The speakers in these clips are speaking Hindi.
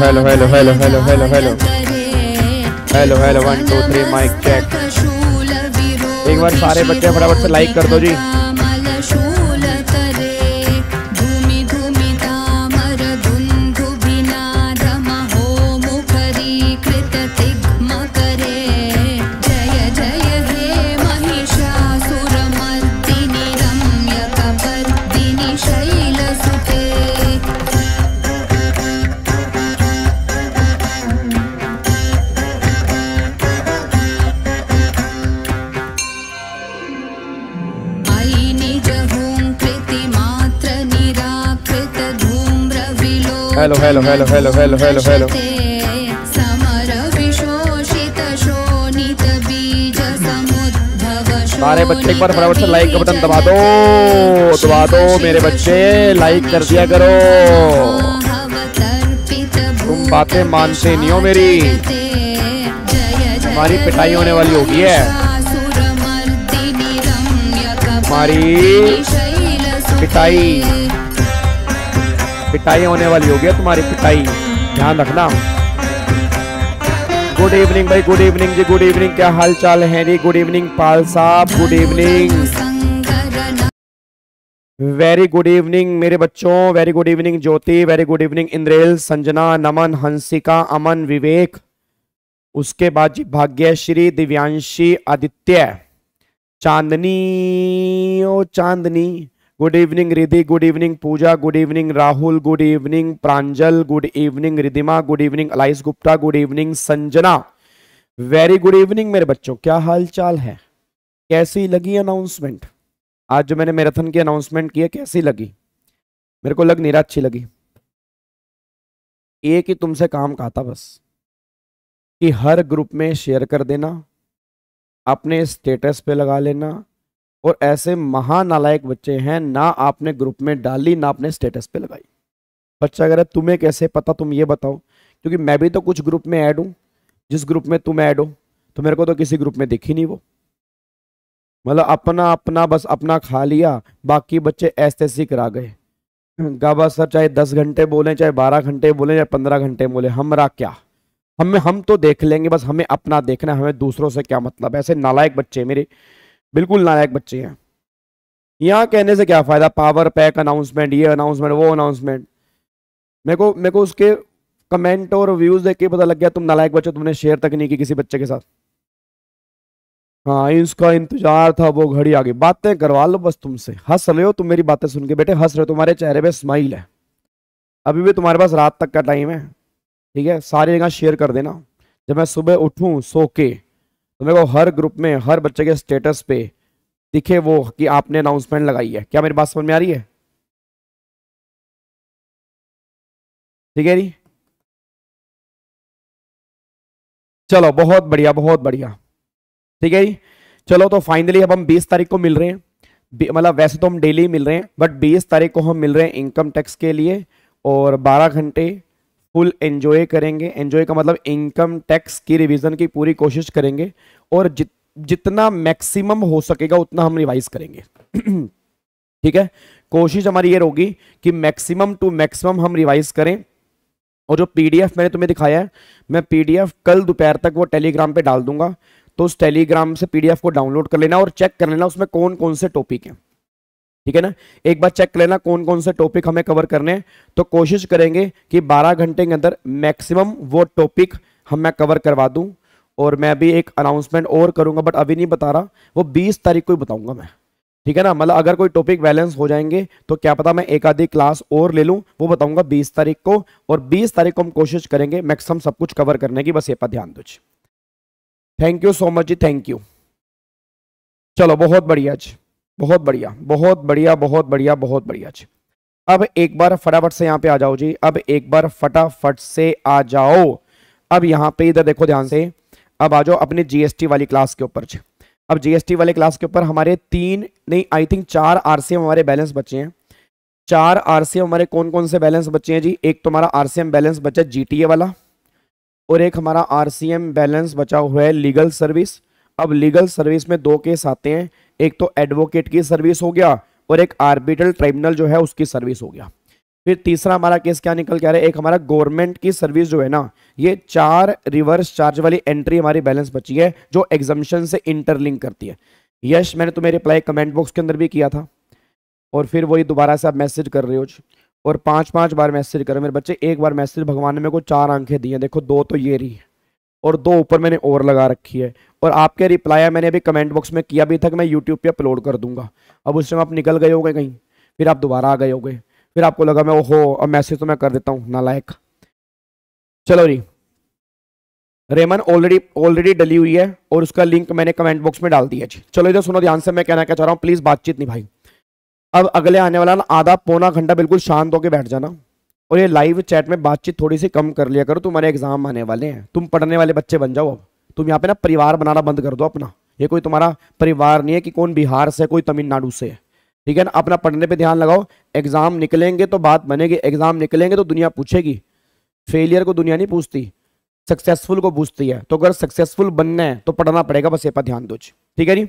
Hello hello hello hello hello hello hello hello one two three mic check एक बार सारे बच्चे फटाफट से लाइक कर दो जी hello hello hello hello hello hello hello सारे बच्चे एक बार फटाफट से लाइक का बटन दबा दो दबा दो मेरे बच्चे लाइक कर दिया करो तुम बातें मानते नहीं हो मेरी हमारी पिटाई होने वाली होगी है हमारी पिटाई पिटाई होने वाली होगी तुम्हारी पिटाई ध्यान रखना गुड इवनिंग भाई गुड इवनिंग जी गुड इवनिंग क्या हाल चाल है जी गुड इवनिंग पाल साहब good evening very good evening मेरे बच्चों very good evening Jyoti very good evening इंद्रेल संजना नमन हंसिका अमन विवेक उसके बाद जी भाग्यश्री दिव्यांशी आदित्य चांदनी ओ Chandni good evening Ridhi good evening Pooja good evening Rahul good evening Pranjal good evening Ridhima good evening Alice Gupta good evening Sanjana very good evening मेरे बच्चों क्या हाल चाल है कैसी लगी अनाउंसमेंट आज जो मैंने मैराथन की अनाउंसमेंट की है कैसी लगी मेरे को लग रहा अच्छी लगी एक ही तुमसे काम कहा था बस कि हर ग्रुप में शेयर कर देना अपने स्टेटस पे लगा लेना और ऐसे महानालायक बच्चे हैं ना आपने ग्रुप में डाली ना आपने स्टेटस पे लगाई बच्चा अगर तुम्हें कैसे पता तुम ये बताओ क्योंकि मैं भी तो कुछ ग्रुप में ऐड हूँ जिस ग्रुप में तुम ऐड हो तो मेरे को तो किसी ग्रुप में दिखी नहीं वो मतलब अपना अपना बस अपना खा लिया बाकी बच्चे ऐसे ऐसे करा गए गाबा सर चाहे दस घंटे बोले चाहे बारह घंटे बोले चाहे पंद्रह घंटे बोले हमरा क्या हमें हम तो देख लेंगे बस हमें अपना देखना हमें दूसरों से क्या मतलब ऐसे नालायक बच्चे मेरे बिल्कुल नालायक बच्चे हैं यहाँ कहने से क्या फ़ायदा पावर पैक अनाउंसमेंट ये अनाउंसमेंट वो अनाउंसमेंट मेरे को मेरे को उसके कमेंट और व्यूज़ देख के पता लग गया तुम नालायक बच्चे तुमने शेयर तक नहीं की किसी बच्चे के साथ हाँ इसका इंतजार था वो घड़ी आ गई बातें करवा लो बस तुमसे हंस रहे हो तुम मेरी बातें सुन के बेटे हंस रहे हो तुम्हारे चेहरे पे स्माइल है अभी भी तुम्हारे पास रात तक का टाइम है ठीक है सारी जगह शेयर कर देना जब मैं सुबह उठूँ सो के तो मेरे को हर ग्रुप में हर बच्चे के स्टेटस पे दिखे वो कि आपने अनाउंसमेंट लगाई है क्या मेरी बात समझ में आ रही है ठीक है जी चलो बहुत बढ़िया बहुत बढ़िया ठीक है जी चलो तो फाइनली अब हम 20 तारीख को मिल रहे हैं मतलब वैसे तो हम डेली मिल रहे हैं बट 20 तारीख को हम मिल रहे हैं इनकम टैक्स के लिए और 12 घंटे फुल एंजॉय करेंगे एंजॉय का मतलब इनकम टैक्स की रिवीजन की पूरी कोशिश करेंगे और जित जितना मैक्सिमम हो सकेगा उतना हम रिवाइज करेंगे ठीक है कोशिश हमारी ये होगी कि मैक्सिमम टू मैक्सिमम हम रिवाइज करें और जो पीडीएफ मैंने तुम्हें दिखाया है मैं पीडीएफ कल दोपहर तक वो टेलीग्राम पे डाल दूंगा तो उस टेलीग्राम से पीडीएफ को डाउनलोड कर लेना और चेक कर लेना उसमें कौन कौन से टॉपिक हैं ठीक है ना एक बार चेक लेना कौन कौन से टॉपिक हमें कवर करने हैं तो कोशिश करेंगे कि 12 घंटे के अंदर मैक्सिमम वो टॉपिक हम मैं कवर करवा दूं और मैं अभी एक अनाउंसमेंट और करूंगा बट अभी नहीं बता रहा वो 20 तारीख को ही बताऊंगा मैं ठीक है ना मतलब अगर कोई टॉपिक बैलेंस हो जाएंगे तो क्या पता मैं एक आधी क्लास और ले लूँ वो बताऊँगा बीस तारीख को और बीस तारीख को हम कोशिश करेंगे मैक्सिमम सब कुछ कवर करने की बस ये पर ध्यान दो थैंक यू सो मच जी थैंक यू चलो बहुत बढ़िया जी बहुत बढ़िया बहुत बढ़िया बहुत बढ़िया बहुत बढ़िया जी अब एक बार फटाफट से यहाँ पे आ जाओ जी अब एक बार फटाफट से आ जाओ अब यहाँ पे इधर देखो ध्यान से अब आ जाओ अपने जीएसटी वाली क्लास के ऊपर अब जीएसटी वाले क्लास के ऊपर हमारे तीन नहीं आई थिंक चार आरसीएम हमारे बैलेंस बचे हैं चार आरसीएम हमारे कौन कौन से बैलेंस बचे हैं जी एक तो हमारा आरसीएम बैलेंस बचा जीटीए वाला और एक हमारा आरसीएम बैलेंस बचा हुआ है लीगल सर्विस अब लीगल सर्विस में दो केस आते हैं एक तो एडवोकेट की सर्विस हो गया और एक आर्बिटल ट्राइब्यूनल जो है उसकी सर्विस हो गया फिर तीसरा हमारा केस क्या निकल के आ रहा है एक हमारा गवर्नमेंट की सर्विस जो है ना ये चार रिवर्स चार्ज वाली एंट्री हमारी बैलेंस बची है जो एग्जामेशन से इंटरलिंक करती है यश मैंने तुम्हें रिप्लाई कमेंट बॉक्स के अंदर भी किया था और फिर वही दोबारा से आप मैसेज कर रहे हो और पांच पांच बार मैसेज करो मेरे बच्चे एक बार मैसेज भगवान ने मेरे को चार आंखें दी हैं देखो दो तो ये रही है और दो ऊपर मैंने और लगा रखी है और आपके रिप्लाई मैंने अभी कमेंट बॉक्स में किया भी था कि मैं यूट्यूब पे अपलोड कर दूंगा अब उस टाइम आप निकल गए होगे कहीं फिर आप दोबारा आ गए होगे फिर आपको लगा मैं ओहो अब मैसेज तो मैं कर देता हूँ ना लायक चलो जी रेमन ऑलरेडी ऑलरेडी डली हुई है और उसका लिंक मैंने कमेंट बॉक्स में डाल दिया जी चलो इधर सुनो ध्यान से मैं कहना क्या चाह रहा हूँ प्लीज़ बातचीत नहीं भाई अब अगले आने वाला ना आधा पौना घंटा बिल्कुल शांत होकर बैठ जाना और ये लाइव चैट में बातचीत थोड़ी सी कम कर लिया करो तुम्हारे एग्जाम आने वाले हैं तुम पढ़ने वाले बच्चे बन जाओ अब तुम यहाँ पे ना परिवार बनाना बंद कर दो अपना ये कोई तुम्हारा परिवार नहीं है कि कौन बिहार से कोई तमिलनाडु से ठीक है ना अपना पढ़ने पर ध्यान लगाओ एग्जाम निकलेंगे तो बात बनेगी एग्जाम निकलेंगे तो दुनिया पूछेगी फेलियर को दुनिया नहीं पूछती सक्सेसफुल को पूछती है तो अगर सक्सेसफुल बनना है तो पढ़ना पड़ेगा बस ये पर ध्यान दो ठीक है जी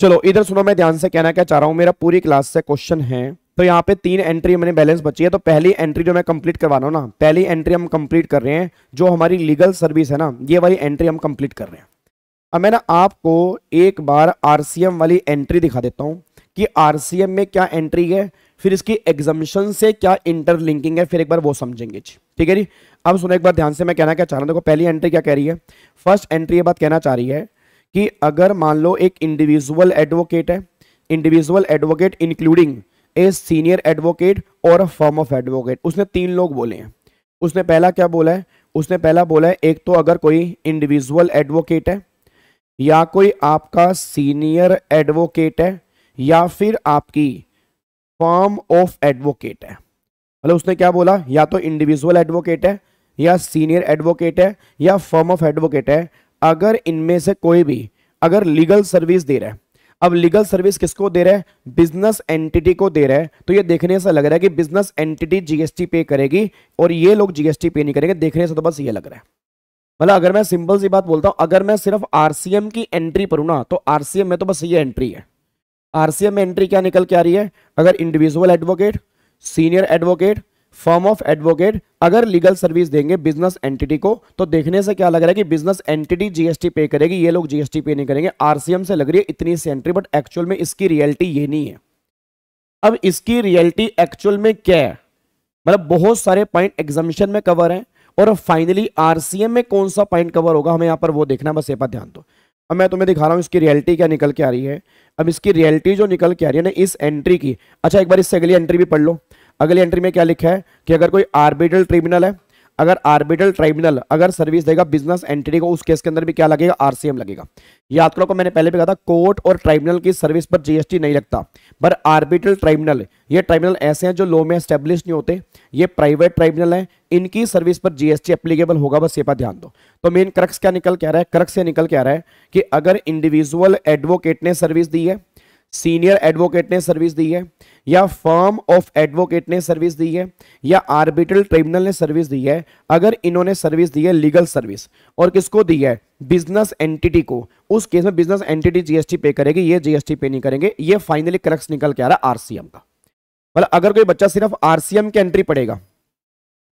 चलो इधर सुनो मैं ध्यान से कहना क्या चाह रहा हूँ मेरा पूरी क्लास से क्वेश्चन है तो यहाँ पे तीन एंट्री मैंने बैलेंस बची है तो पहली एंट्री जो मैं कंप्लीट करवा रहा हूँ ना पहली एंट्री हम कंप्लीट कर रहे हैं जो हमारी लीगल सर्विस है ना ये वाली एंट्री हम कंप्लीट कर रहे हैं अब मैं ना आपको एक बार आरसीएम वाली एंट्री दिखा देता हूँ कि आरसीएम में क्या एंट्री है फिर इसकी एग्जामिशन से क्या इंटरलिंकिंग है फिर एक बार वो समझेंगे जी ठीक है जी अब सुनो एक बार ध्यान से मैं कहना क्या चाह रहा हूँ देखो पहली एंट्री क्या कह रही है फर्स्ट एंट्री ये बात कहना चाह रही है कि अगर मान लो एक इंडिविजुअल एडवोकेट है individual advocate including a senior advocate और अ फॉर्म ऑफ एडवोकेट उसने तीन लोग बोले हैं उसने पहला क्या बोला है उसने पहला बोला है एक तो अगर कोई इंडिविजुअल एडवोकेट है या कोई आपका सीनियर एडवोकेट है या फिर आपकी फॉर्म ऑफ एडवोकेट है मतलब उसने क्या बोला या तो इंडिविजुअल एडवोकेट है या सीनियर एडवोकेट है या फॉर्म ऑफ एडवोकेट है अगर इनमें से कोई भी अगर लीगल सर्विस दे रहा है अब लीगल सर्विस किसको दे रहा है बिजनेस एंटिटी को दे रहा है तो ये देखने से लग रहा है कि बिजनेस एंटिटी जीएसटी पे करेगी और ये लोग जीएसटी पे नहीं करेंगे देखने से तो बस ये लग रहा है मतलब अगर मैं सिंपल सी बात बोलता हूं अगर मैं सिर्फ आरसीएम की एंट्री पर ना तो आरसीएम में तो बस ये एंट्री है आरसीएम में एंट्री क्या निकल के आ रही है अगर individual advocate senior advocate firm of advocate अगर लीगल सर्विस देंगे बिजनेस एंटिटी को तो देखने से क्या लग रहा है कि बिजनेस एंटिटी जीएसटी पे करेगी ये लोग जीएसटी पे नहीं करेंगे आरसीएम से लग रही है इतनी सी एंट्री बट एक्चुअल में इसकी रियलिटी ये नहीं है अब इसकी रियलिटी एक्चुअल में क्या है मतलब बहुत सारे पॉइंट एग्जामिशन में कवर है और फाइनली आरसीएम में कौन सा पॉइंट कवर होगा हमें यहां पर वो देखना बस ये पर ध्यान दो अब मैं तुम्हें दिखा रहा हूं इसकी रियलिटी क्या निकल के आ रही है अब इसकी रियलिटी जो निकल के आ रही है ना इस एंट्री की अच्छा एक बार इससे अगली एंट्री भी पढ़ लो अगली एंट्री में क्या लिखा है कि अगर कोई आर्बिटल ट्रिब्यूनल है अगर आर्बिटल ट्राइब्यूनल अगर सर्विस देगा बिजनेस एंटिटी को उस केस के अंदर भी क्या लगेगा आरसीएम लगेगा याद करो को मैंने पहले भी कहा था कोर्ट और ट्राइब्यूनल की सर्विस पर जीएसटी नहीं लगता पर आर्बिटल ट्राइब्यूनल ये ट्राइब्यूनल ऐसे हैं जो लॉ में स्टेब्लिश नहीं होते ये प्राइवेट ट्राइब्यूनल है इनकी सर्विस पर जीएसटी एप्लीकेबल होगा बस ये पर ध्यान दो तो मेन क्रक्स क्या निकल के आ रहा है क्रक्स से निकल के आ रहा है कि अगर इंडिविजुअल एडवोकेट ने सर्विस दी है सीनियर एडवोकेट ने सर्विस दी है या फर्म ऑफ एडवोकेट ने सर्विस दी है या आर्बिट्रल ट्रिब्यूनल ने सर्विस दी है अगर इन्होंने सर्विस दी है लीगल सर्विस और किसको दी है बिजनेस एंटिटी को उस केस में बिजनेस एंटिटी जीएसटी पे करेगी ये जीएसटी पे नहीं करेंगे ये फाइनली क्रक्स निकल के आ रहा आरसीएम का मतलब अगर कोई बच्चा सिर्फ आरसीएम की एंट्री पड़ेगा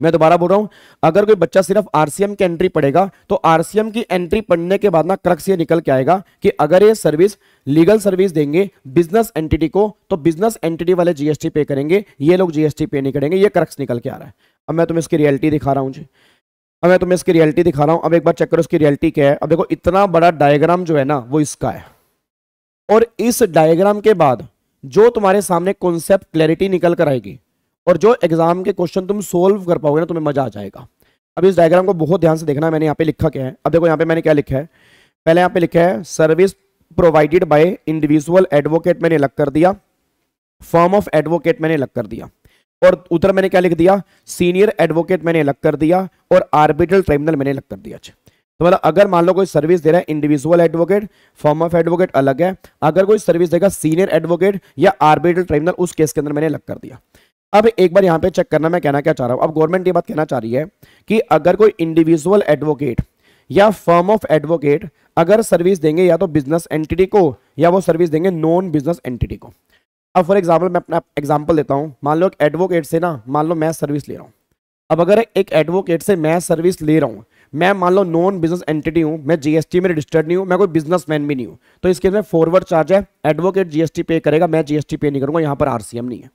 मैं दोबारा बोल रहा हूं अगर कोई बच्चा सिर्फ आरसीएम की एंट्री पढ़ेगा तो आरसीएम की एंट्री पढ़ने के बाद ना क्रक्स ये निकल के आएगा कि अगर ये सर्विस लीगल सर्विस देंगे बिजनेस एंटिटी को तो बिजनेस एंटिटी वाले जीएसटी पे करेंगे ये लोग जीएसटी पे नहीं करेंगे ये क्रक्स निकल के आ रहा है अब मैं तुम्हें इसकी रियलिटी दिखा रहा हूँ जी अब मैं तुम्हें इसकी रियलिटी दिखा रहा हूँ अब एक बार चेक करो इसकी रियलिटी क्या है अब देखो इतना बड़ा डायग्राम जो है ना वो इसका है और इस डायग्राम के बाद जो तुम्हारे सामने कॉन्सेप्ट क्लैरिटी निकल कर आएगी और जो एग्जाम के क्वेश्चन तुम सोल्व कर पाओगे ना तुम्हें मजा आ जाएगा अब इस डायग्राम को बहुत ध्यान से देखना मैंने यहाँ पे लिखा क्या है अब देखो यहाँ पे मैंने क्या लिखा है पहले यहाँ पे लिखा है service provided by individual advocate मैंने अलग कर दिया फॉर्म ऑफ एडवोकेट मैंने अलग कर दिया और उधर मैंने क्या लिख दिया सीनियर एडवोकेट मैंने अलग कर दिया और आर्बिट्रल ट्राइब्यूनल मैंने अलग कर दिया अच्छा, तो मतलब अगर मान लो कोई सर्विस दे रहा है individual advocate firm of advocate अलग है अगर कोई सर्विस देगा सीनियर एडवोकेट या आर्बिट्रल ट्राइब्यूनल उस केस के अंदर मैंने अलग कर दिया अब एक बार यहां पे चेक करना मैं कहना क्या चाह रहा हूं अब गवर्नमेंट ये बात कहना चाह रही है कि अगर कोई इंडिविजुअल एडवोकेट या फर्म ऑफ एडवोकेट अगर सर्विस देंगे या तो बिजनेस एंटिटी को या वो सर्विस देंगे नॉन बिजनेस एंटिटी को अब फॉर एग्जाम्पल मैं अपना एग्जाम्पल देता हूँ मान लो एक एडवोकेट से ना मान लो मैं सर्विस ले रहा हूँ अब अगर एक एडवोकेट से मैं सर्विस ले रहा हूँ मैं मान लो नॉन बिजनेस एंटिटी हूँ मैं जीएसटी में रजिस्टर्ड नहीं हूँ मैं कोई बिजनेसमैन भी नहीं हूँ तो इसके में फॉरवर्ड चार्ज है एडवोकेट जीएसटी पे करेगा मैं जीएसटी पे नहीं करूँगा यहाँ पर आरसीएम नहीं है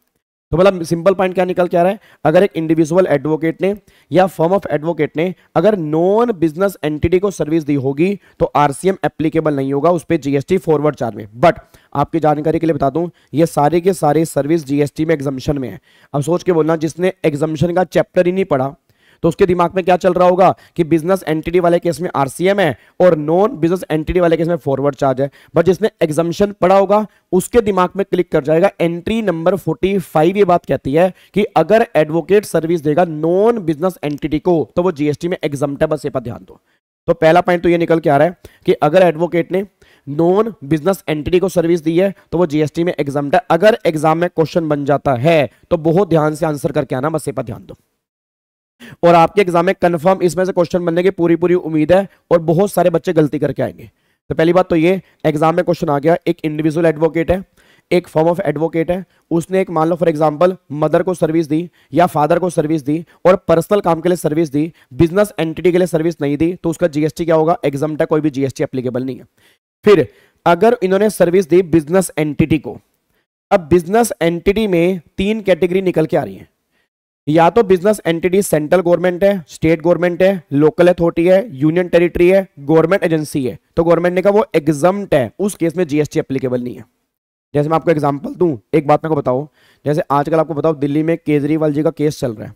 तो मतलब सिंपल पॉइंट क्या निकल के आ रहा है अगर एक इंडिविजुअल एडवोकेट ने या फॉर्म ऑफ एडवोकेट ने अगर नॉन बिजनेस एंटिटी को सर्विस दी होगी तो आरसीएम एप्लीकेबल नहीं होगा उस पर जीएसटी फॉरवर्ड चार्ज में बट आपकी जानकारी के लिए बता दूं ये सारे के सारे सर्विस जीएसटी में एग्जामेशन में है अब सोच के बोलना जिसने एग्जामिशन का चैप्टर ही नहीं पढ़ा तो उसके दिमाग में क्या चल रहा होगा कि बिजनेस एंटिटी वाले केस में आरसीएम है और नॉन बिजनेस एंटिटी वाले केस में फॉरवर्ड चार्ज है बट जिसने एग्जामिशन पड़ा होगा उसके दिमाग में क्लिक कर जाएगा एंट्री नंबर फोर्टी फाइव ये बात कहती है कि अगर एडवोकेट सर्विस देगा नॉन बिजनेस एंटिटी को तो वो जीएसटी में एग्जामटेबल से पर ध्यान दो तो पहला पॉइंट तो ये निकल के आ रहा है कि अगर एडवोकेट ने नॉन बिजनेस एंटिटी को सर्विस दी है तो वो जीएसटी में एग्जाम अगर एग्जाम में क्वेश्चन बन जाता है तो बहुत ध्यान से आंसर करके आना बस ये पर ध्यान दो और आपके एग्जाम में कन्फर्म इसमें से क्वेश्चन बनने की पूरी पूरी उम्मीद है और बहुत सारे बच्चे गलती करके आएंगे तो पहली बात तो ये एग्जाम में क्वेश्चन आ गया एक इंडिविजुअल एडवोकेट है एक फॉर्म ऑफ एडवोकेट है उसने एक मान लो फॉर एग्जांपल मदर को सर्विस दी या फादर को सर्विस दी और पर्सनल काम के लिए सर्विस दी बिजनेस एंटिटी के लिए सर्विस नहीं दी तो उसका जीएसटी क्या होगा एग्जाम कोई भी जीएसटी एप्लीकेबल नहीं है फिर अगर इन्होंने सर्विस दी बिजनेस एंटिटी को अब बिजनेस एंटिटी में तीन कैटेगरी निकल के आ रही है या तो बिजनेस एंटिटी सेंट्रल गवर्नमेंट है स्टेट गवर्नमेंट है लोकल अथॉरिटी है यूनियन टेरिटरी है गवर्नमेंट एजेंसी है तो गवर्नमेंट ने कहा वो एग्जाम है उस केस में जीएसटी एप्लीकेबल नहीं है जैसे मैं आपको एग्जाम्पल दू एक बात मेरे को बताओ जैसे आजकल आपको बताओ दिल्ली में केजरीवाल जी का केस चल रहा है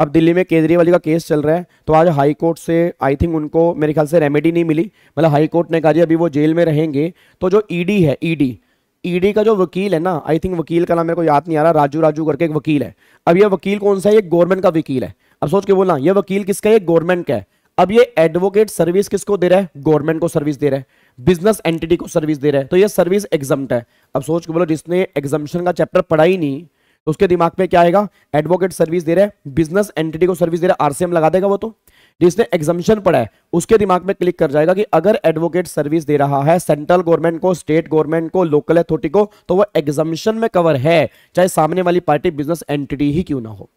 अब दिल्ली में केजरीवाल जी का केस चल रहा है तो आज हाई कोर्ट से आई थिंक उनको मेरे ख्याल से रेमेडी नहीं मिली मतलब हाई कोर्ट ने कहा जी अभी वो जेल में रहेंगे तो जो ईडी e है ईडी e ईडी e का जो वकील है ना आई थिंक वकील का नाम मेरे को याद नहीं आ रहा राजू राजू करके एक वकील है अब ये वकील कौन सा है ये गवर्नमेंट का वकील है अब सोच के बोलना ये वकील किसका है गवर्नमेंट का है अब ये एडवोकेट सर्विस किसको दे रहा है गवर्नमेंट को सर्विस दे रहा है बिजनेस एंटिटी को सर्विस दे रहा है तो ये सर्विस एग्जाम है अब सोच के बोलो जिसने एग्जामेशन का चैप्टर पढ़ा ही नहीं तो उसके दिमाग में क्या आएगा एडवोकेट सर्विस दे रहा है बिजनेस एंटिटी को सर्विस दे रहा है आरसीएम लगा देगा वो तो जिसने एग्जामिशन पढ़ा है उसके दिमाग में क्लिक कर जाएगा कि अगर एडवोकेट सर्विस दे रहा है सेंट्रल गवर्नमेंट को स्टेट गवर्नमेंट को लोकल अथॉरिटी को तो वह एग्जामिशन में कवर है चाहे सामने वाली पार्टी बिजनेस एंटिटी ही क्यों ना हो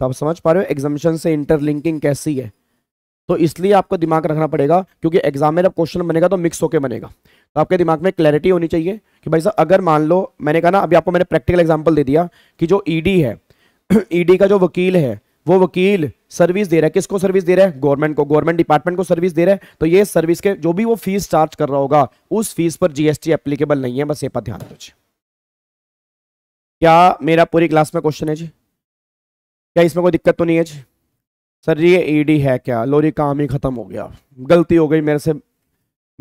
तो आप समझ पा रहे हो एग्जामिशन से इंटरलिंकिंग कैसी है तो इसलिए आपको दिमाग रखना पड़ेगा क्योंकि एग्जाम में जब क्वेश्चन बनेगा तो मिक्स होकर बनेगा तो आपके दिमाग में क्लैरिटी होनी चाहिए कि भाई साहब अगर मान लो मैंने कहा ना अभी आपको मैंने प्रैक्टिकल एग्जाम्पल दे दिया कि जो ईडी e है ईडी e का जो वकील है वो वकील सर्विस दे रहा है किसको सर्विस दे रहा है गवर्नमेंट को गवर्नमेंट डिपार्टमेंट को सर्विस दे रहा है तो ये सर्विस के जो भी वो फीस चार्ज कर रहा होगा उस फीस पर जीएसटी एप्लीकेबल नहीं है बस ये पर ध्यान दीजिए क्या मेरा पूरी क्लास में क्वेश्चन है जी क्या इसमें कोई दिक्कत तो नहीं है जी सर ये ईडी e है क्या लोरी काम ही खत्म हो गया गलती हो गई मेरे से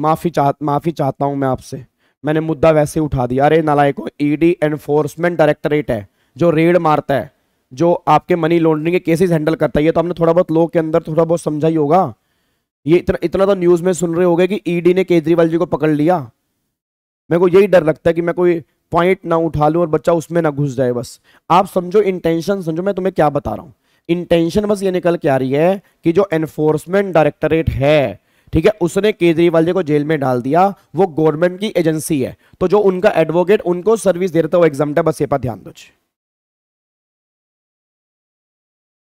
माफ़ी चाह माफ़ी चाहता हूँ मैं आपसे मैंने मुद्दा वैसे उठा दिया अरे नालायको ईडी एनफोर्समेंट डायरेक्टरेट है जो रेड मारता है जो आपके मनी लॉन्ड्रिंग के केसेस हैंडल करता है ये तो आपने थोड़ा बहुत लोग के अंदर थोड़ा बहुत समझा ही होगा ये इतना इतना तो न्यूज़ में सुन रहे होगे कि ईडी e ने केजरीवाल जी को पकड़ लिया मेरे को यही डर लगता है कि मैं कोई पॉइंट ना उठा लूँ और बच्चा उसमें ना घुस जाए बस आप समझो इंटेंशन समझो मैं तुम्हें क्या बता रहा हूँ इंटेंशन बस ये निकल के आ रही है कि जो एनफोर्समेंट डायरेक्टरेट है ठीक है उसने केजरीवाल जी को जेल में डाल दिया वो गवर्नमेंट की एजेंसी है तो जो उनका एडवोकेट उनको सर्विस दे रहा था वो एग्जाम बस ये पर ध्यान दो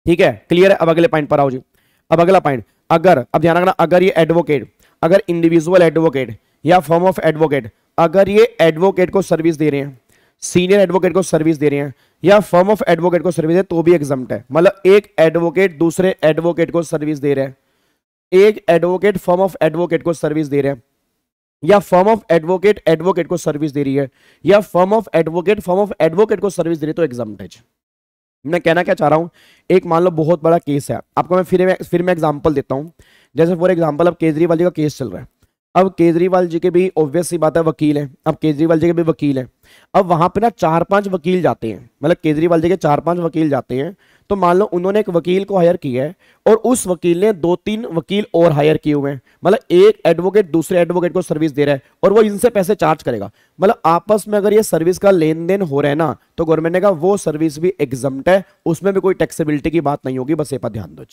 ठीक है क्लियर है अब अगले पॉइंट पर आओ जी अब अगला पॉइंट अगर अब ध्यान रखना अगर ये एडवोकेट अगर इंडिविजुअल एडवोकेट या फॉर्म ऑफ एडवोकेट अगर ये एडवोकेट को सर्विस दे रहे हैं सीनियर एडवोकेट को सर्विस दे रहे हैं या फॉर्म ऑफ एडवोकेट को सर्विस दे तो भी एग्जाम है मतलब एक एडवोकेट दूसरे एडवोकेट को सर्विस दे रहे हैं एक एडवोकेट फॉर्म ऑफ एडवोकेट को सर्विस दे रहे हैं या फॉर्म ऑफ एडवोकेट एडवोकेट को सर्विस दे रही है या firm of advocate firm of advocate को सर्विस दे रही है तो एग्जाम है मैं कहना क्या चाह रहा हूँ एक मान लो बहुत बड़ा केस है आपको मैं फिर मैं फिर मैं एग्जाम्पल देता हूँ जैसे फॉर एग्जाम्पल अब केजरीवाल जी का केस चल रहा है अब केजरीवाल जी के भी ऑब्वियस सी बात है वकील है अब केजरीवाल जी के भी वकील है अब वहां पे ना चार पांच वकील जाते हैं मतलब केजरीवाल जी के चार पांच वकील जाते हैं तो मान लो उन्होंने एक वकील को हायर किया है और उस वकील ने दो तीन वकील और हायर किए हुए हैं मतलब एक एडवोकेट दूसरे एडवोकेट को सर्विस दे रहा है और वो इनसे पैसे चार्ज करेगा मतलब आपस में अगर ये सर्विस का लेन देन हो रहा है ना तो गवर्नमेंट ने कहा वो सर्विस भी एग्जाम है उसमें भी कोई टैक्सेबिलिटी की बात नहीं होगी बस ये पर ध्यान दो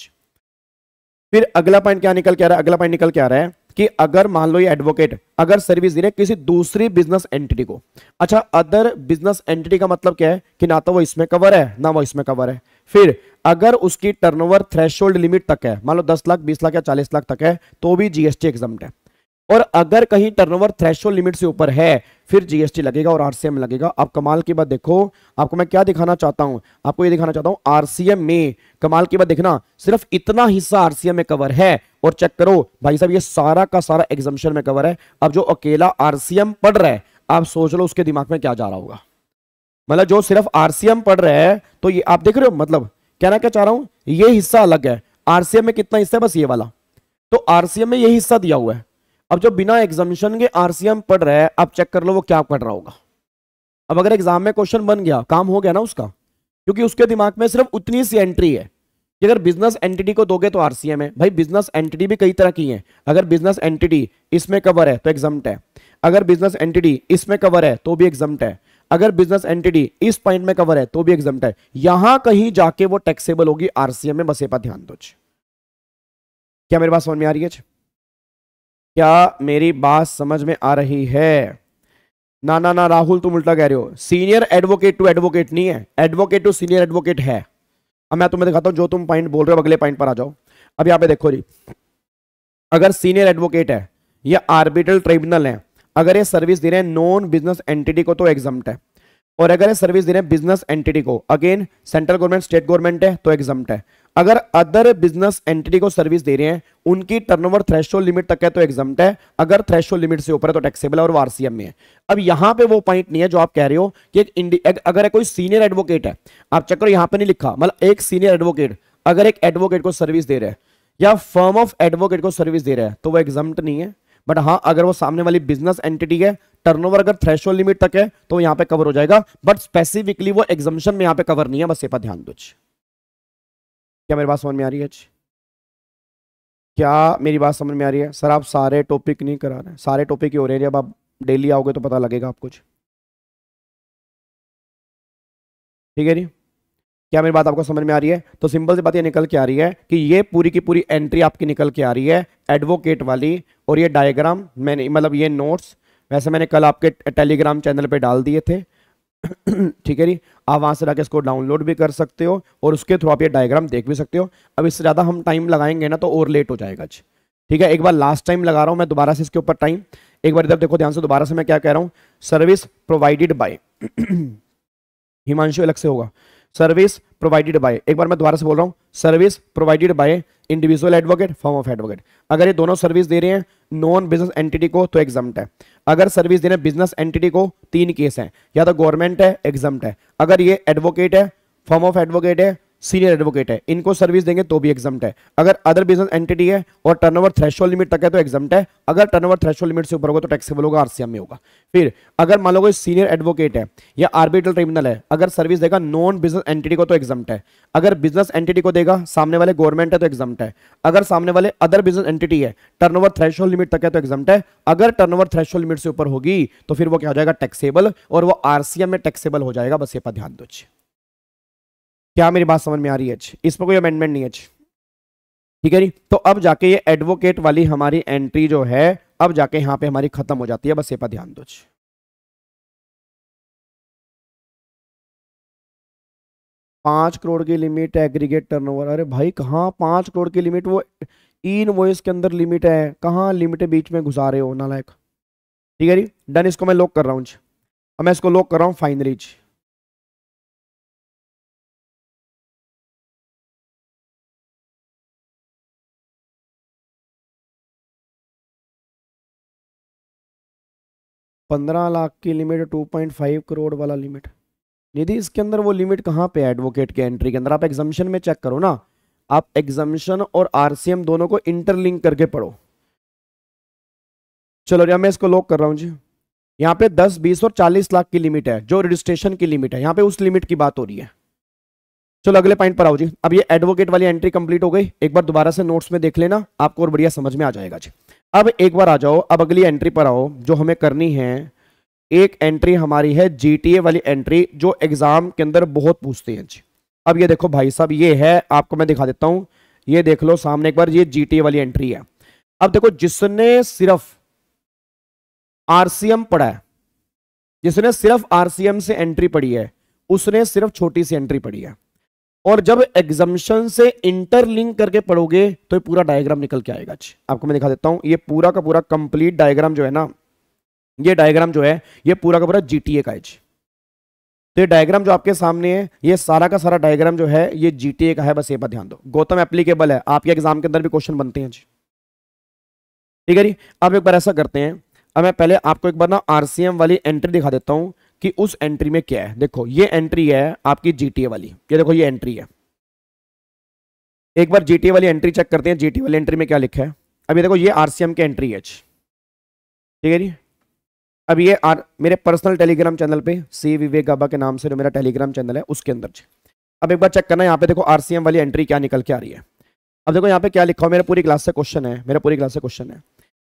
फिर अगला पॉइंट क्या निकल के आ रहा है अगला पॉइंट निकल के आ रहा है कि अगर मान लो ये एडवोकेट अगर सर्विस दे रहे किसी दूसरी बिजनेस एंटिटी को अच्छा अदर बिजनेस एंटिटी का मतलब क्या है कि ना तो वो इसमें कवर है ना वो इसमें कवर है फिर अगर उसकी टर्नओवर थ्रेशोल्ड लिमिट तक है मान लो दस लाख बीस लाख या चालीस लाख तक है तो भी जीएसटी एग्जाम है और अगर कहीं टर्नओवर थ्रेशोल्ड लिमिट से ऊपर है फिर जीएसटी लगेगा और आरसीएम लगेगा अब कमाल की बात देखो आपको मैं क्या दिखाना चाहता हूं आपको ये दिखाना चाहता हूं आरसीएम में कमाल की बात देखना सिर्फ इतना हिस्सा आरसीएम में कवर है और चेक करो भाई साहब ये सारा का सारा एग्जामेशन में कवर है अब जो अकेला आरसीएम पढ़ रहा है आप सोच लो उसके दिमाग में क्या जा रहा होगा मतलब जो सिर्फ आरसीएम पढ़ रहा है तो ये आप देख रहे हो मतलब कहना क्या चाह रहा हूं ये हिस्सा अलग है आरसीएम में कितना हिस्सा है बस ये वाला तो आरसीएम में ये हिस्सा दिया हुआ है अब जो बिना एग्जामिशन के आरसीएम पढ़ रहा है आप चेक कर लो वो क्या पढ़ रहा होगा अब अगर एग्जाम में क्वेश्चन बन गया काम हो गया ना उसका क्योंकि उसके दिमाग में सिर्फ उतनी सी एंट्री है कि अगर बिजनेस एंटिटी को दोगे तो आरसीएम है भाई बिजनेस एंटिटी भी कई तरह की तो है अगर बिजनेस एंटिटी इसमें कवर है तो एग्जाम है अगर बिजनेस एंटिटी इसमें कवर है तो भी एग्जाम है अगर बिजनेस एंटिटी इस पॉइंट में कवर है तो भी एग्जाम है यहां कहीं जाके वो टैक्सेबल होगी आरसीएम में बस ये ध्यान दो क्या मेरे पास समझ में आ रही है क्या मेरी बात समझ में आ रही है ना ना ना राहुल तुम उल्टा कह रहे हो सीनियर एडवोकेट टू एडवोकेट नहीं है एडवोकेट टू सीनियर एडवोकेट है अब मैं तुम्हें दिखाता हूं जो तुम पॉइंट बोल रहे हो अगले पॉइंट पर आ जाओ अब यहां पे देखो जी अगर सीनियर एडवोकेट है या आर्बिट्रल ट्रिब्यूनल है अगर ये सर्विस दे रहे हैं नॉन बिजनेस एंटिटी को तो एग्जाम है और अगर ये सर्विस दे रहे हैं बिजनेस एंटिटी को again central government state government है तो एग्जाम है अगर अदर बिजनेस एंटिटी को सर्विस दे रहे हैं उनकी टर्नओवर थ्रेशोल्ड लिमिट तक है तो एग्जाम है अगर थ्रेशोल्ड लिमिट से ऊपर है तो टैक्सेबल है और वारसीएम में है अब यहां पे वो पॉइंट नहीं है जो आप कह रहे हो कि एक अगर कोई सीनियर एडवोकेट है आप चक्कर यहां पे नहीं लिखा मतलब एक सीनियर एडवोकेट अगर एक एडवोकेट को सर्विस दे रहे हैं या फर्म ऑफ एडवोकेट को सर्विस दे रहे हैं तो वो एग्जाम नहीं है बट हाँ अगर वो सामने वाली बिजनेस एंटिटी है टर्नओवर अगर थ्रेशोल्ड लिमिट तक है तो यहां पे कवर हो जाएगा बट स्पेसिफिकली वो एग्जामेशन में यहां पे कवर नहीं है बस ये पर ध्यान दो क्या मेरी बात समझ में आ रही है अच्छी क्या मेरी बात समझ में आ रही है सर आप सारे टॉपिक नहीं करा रहे सारे टॉपिक ही हो रहे हैं जब आप डेली आओगे तो पता लगेगा आप कुछ ठीक है जी क्या मेरी बात आपको समझ में आ रही है तो सिंपल सी बात ये निकल के आ रही है कि ये पूरी की पूरी एंट्री आपकी निकल के आ रही है एडवोकेट वाली और ये डायग्राम मैंने मतलब ये नोट्स वैसे मैंने कल आपके टेलीग्राम चैनल पे डाल दिए थे ठीक है जी आप वहाँ से जाकर इसको डाउनलोड भी कर सकते हो और उसके थ्रू आप ये डायग्राम देख भी सकते हो अब इससे ज़्यादा हम टाइम लगाएंगे ना तो और लेट हो जाएगा जी ठीक है एक बार लास्ट टाइम लगा रहा हूँ मैं दोबारा से इसके ऊपर टाइम एक बार इधर देखो ध्यान से दोबारा से मैं क्या कह रहा हूँ सर्विस प्रोवाइडेड बाय हिमांशु अलग से होगा सर्विस प्रोवाइडेड बाय एक बार मैं दोबारा से बोल रहा हूँ service provided by individual advocate firm of advocate अगर ये दोनों सर्विस दे रहे हैं नॉन बिजनेस एंटिटी को तो एग्जाम है अगर सर्विस दे रहे हैं बिजनेस एंटिटी को तीन केस हैं या तो गवर्नमेंट है एग्जाम है अगर ये एडवोकेट है फॉर्म ऑफ एडवोकेट है सीनियर एडवोकेट है इनको सर्विस देंगे तो भी एग्जाम है अगर अदर बिजनेस एंटिटी है और टर्नओवर थ्रेशोल लिमिट तक है तो एग्जाम है अगर टर्नओवर थ्रेशोल लिमिट से ऊपर होगा तो टैक्सेबल होगा आरसीएम में होगा फिर अगर मान लो कोई सीनियर एडवोकेट है या आर्बिट्रल ट्रिब्यूनल है अगर सर्विस देगा नॉन बिजनेस एंटिटी को तो एग्जाम है अगर बिजनेस एंटिटी को देगा सामने वाले गवर्नमेंट है तो एग्जाम है अगर सामने वाले अदर बिजनेस एंटिटी है टर्न ओवर लिमिट तक है तो एग्जाम है अगर टर्न ओवर लिमिट से ऊपर होगी तो फिर वो क्या हो जाएगा टैक्सेबल और वो आरसीएम में टैक्सेबल हो जाएगा बस ये पर ध्यान दो क्या मेरी बात समझ में आ रही है अच्छी पर कोई अमेंडमेंट नहीं है अच्छी ठीक है जी तो अब जाके ये एडवोकेट वाली हमारी एंट्री जो है अब जाके यहाँ पे हमारी खत्म हो जाती है बस ये पर ध्यान दो पांच करोड़ की लिमिट है एग्रीगेट टर्नओवर अरे भाई कहाँ पांच करोड़ की लिमिट वो इन वॉइस के अंदर लिमिट है कहाँ लिमिट बीच में घुसा रहे हो नालायक ठीक है जी डन इसको मैं लॉक कर रहा हूँ जी अब मैं इसको लॉक कर रहा हूँ फाइनली जी पंद्रह लाख की limit two point five crore वाला लिमिट निधि इसके अंदर वो लिमिट कहाँ पे एडवोकेट के एंट्री के अंदर आप एग्जामिशन में चेक करो ना आप एग्जामिशन और आरसीएम दोनों को इंटरलिंक करके पढ़ो चलो या मैं इसको लॉक कर रहा हूँ जी यहाँ पे दस बीस और चालीस लाख की लिमिट है जो रजिस्ट्रेशन की लिमिट है यहाँ पे उस लिमिट की बात हो रही है चलो अगले पॉइंट पर आओ जी अब ये एडवोकेट वाली एंट्री कंप्लीट हो गई एक बार दोबारा से नोट्स में देख लेना आपको और बढ़िया समझ में आ जाएगा जी अब एक बार आ जाओ अब अगली एंट्री पर आओ जो हमें करनी है एक एंट्री हमारी है जीटीए वाली एंट्री जो एग्जाम के अंदर बहुत पूछते हैं जी अब ये देखो भाई साहब ये है आपको मैं दिखा देता हूं ये देख लो सामने एक बार ये जीटीए वाली एंट्री है अब देखो जिसने सिर्फ आरसीएम पढ़ा है जिसने सिर्फ आरसीएम से एंट्री पढ़ी है उसने सिर्फ छोटी सी एंट्री पढ़ी है और जब एग्जामिशन से इंटरलिंक करके पढ़ोगे तो ये पूरा डायग्राम निकल के आएगा जी आपको मैं दिखा देता हूं ये पूरा का पूरा कंप्लीट डायग्राम जो है ना ये डायग्राम जो है ये पूरा का पूरा जीटीए का है जी तो ये डायग्राम जो आपके सामने है ये सारा का सारा डायग्राम जो है ये जीटीए का है बस ये पर ध्यान दो गौतम एप्लीकेबल है आपके एग्जाम के अंदर भी क्वेश्चन बनते हैं जी ठीक है जी अब एक बार ऐसा करते हैं अब मैं पहले आपको एक बार ना आरसीएम वाली एंट्री दिखा देता हूं कि उस एंट्री में क्या है देखो ये एंट्री है आपकी जीटीए वाली ये देखो ये एंट्री है एक बार जीटीए वाली एंट्री चेक करते हैं जीटीए वाली एंट्री में क्या लिखा है अब ये देखो ये आरसीएम की एंट्री है ठीक है जी अब ये आर मेरे पर्सनल टेलीग्राम चैनल पे सी विवेक गाबा के नाम से जो मेरा टेलीग्राम चैनल है उसके अंदर अब एक बार चेक करना यहाँ पे देखो आरसीएम वाली एंट्री क्या निकल के आ रही है अब देखो यहाँ पे क्या लिखा हो मेरे पूरी क्लास से क्वेश्चन है मेरा पूरी क्लास से क्वेश्चन है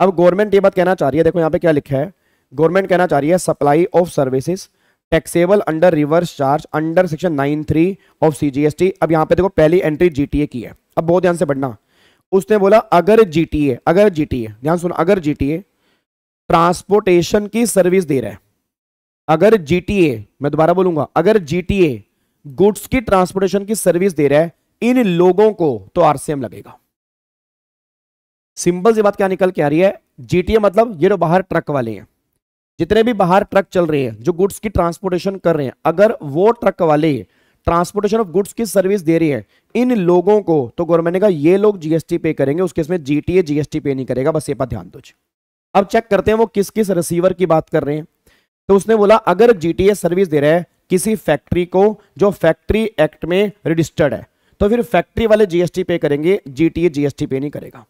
अब गवर्नमेंट ये बात कहना चाह रही है देखो यहाँ पे क्या लिखा है गवर्नमेंट कहना चाह रही है supply of services taxable under reverse charge under section nine three of T अब यहाँ पे देखो पहली एंट्री जीटीए की है अब बहुत ध्यान से पढ़ना उसने बोला अगर जीटीए अगर जीटीए ध्यान सुनो अगर जीटीए ट्रांसपोर्टेशन की सर्विस दे रहा है अगर जी टी ए मैं दोबारा बोलूंगा अगर जीटीए गुड्स की ट्रांसपोर्टेशन की सर्विस दे रहा है इन लोगों को तो आरसीएम लगेगा सिंपल सी बात क्या निकल के आ रही है जीटीए मतलब ये जो बाहर ट्रक वाले हैं जितने भी बाहर ट्रक चल रहे हैं जो गुड्स की ट्रांसपोर्टेशन कर रहे हैं अगर वो ट्रक वाले ट्रांसपोर्टेशन ऑफ गुड्स की सर्विस दे रही है इन लोगों को तो गवर्नमेंट ने कहा ये लोग जीएसटी पे करेंगे उसके इसमें जीटीए जीएसटी पे नहीं करेगा बस ये पर ध्यान दो अब चेक करते हैं वो किस किस रिसीवर की बात कर रहे हैं तो उसने बोला अगर जीटीए सर्विस दे रहा है किसी फैक्ट्री को जो फैक्ट्री एक्ट में रजिस्टर्ड है तो फिर फैक्ट्री वाले जीएसटी पे करेंगे जीटीए जीएसटी पे नहीं करेगा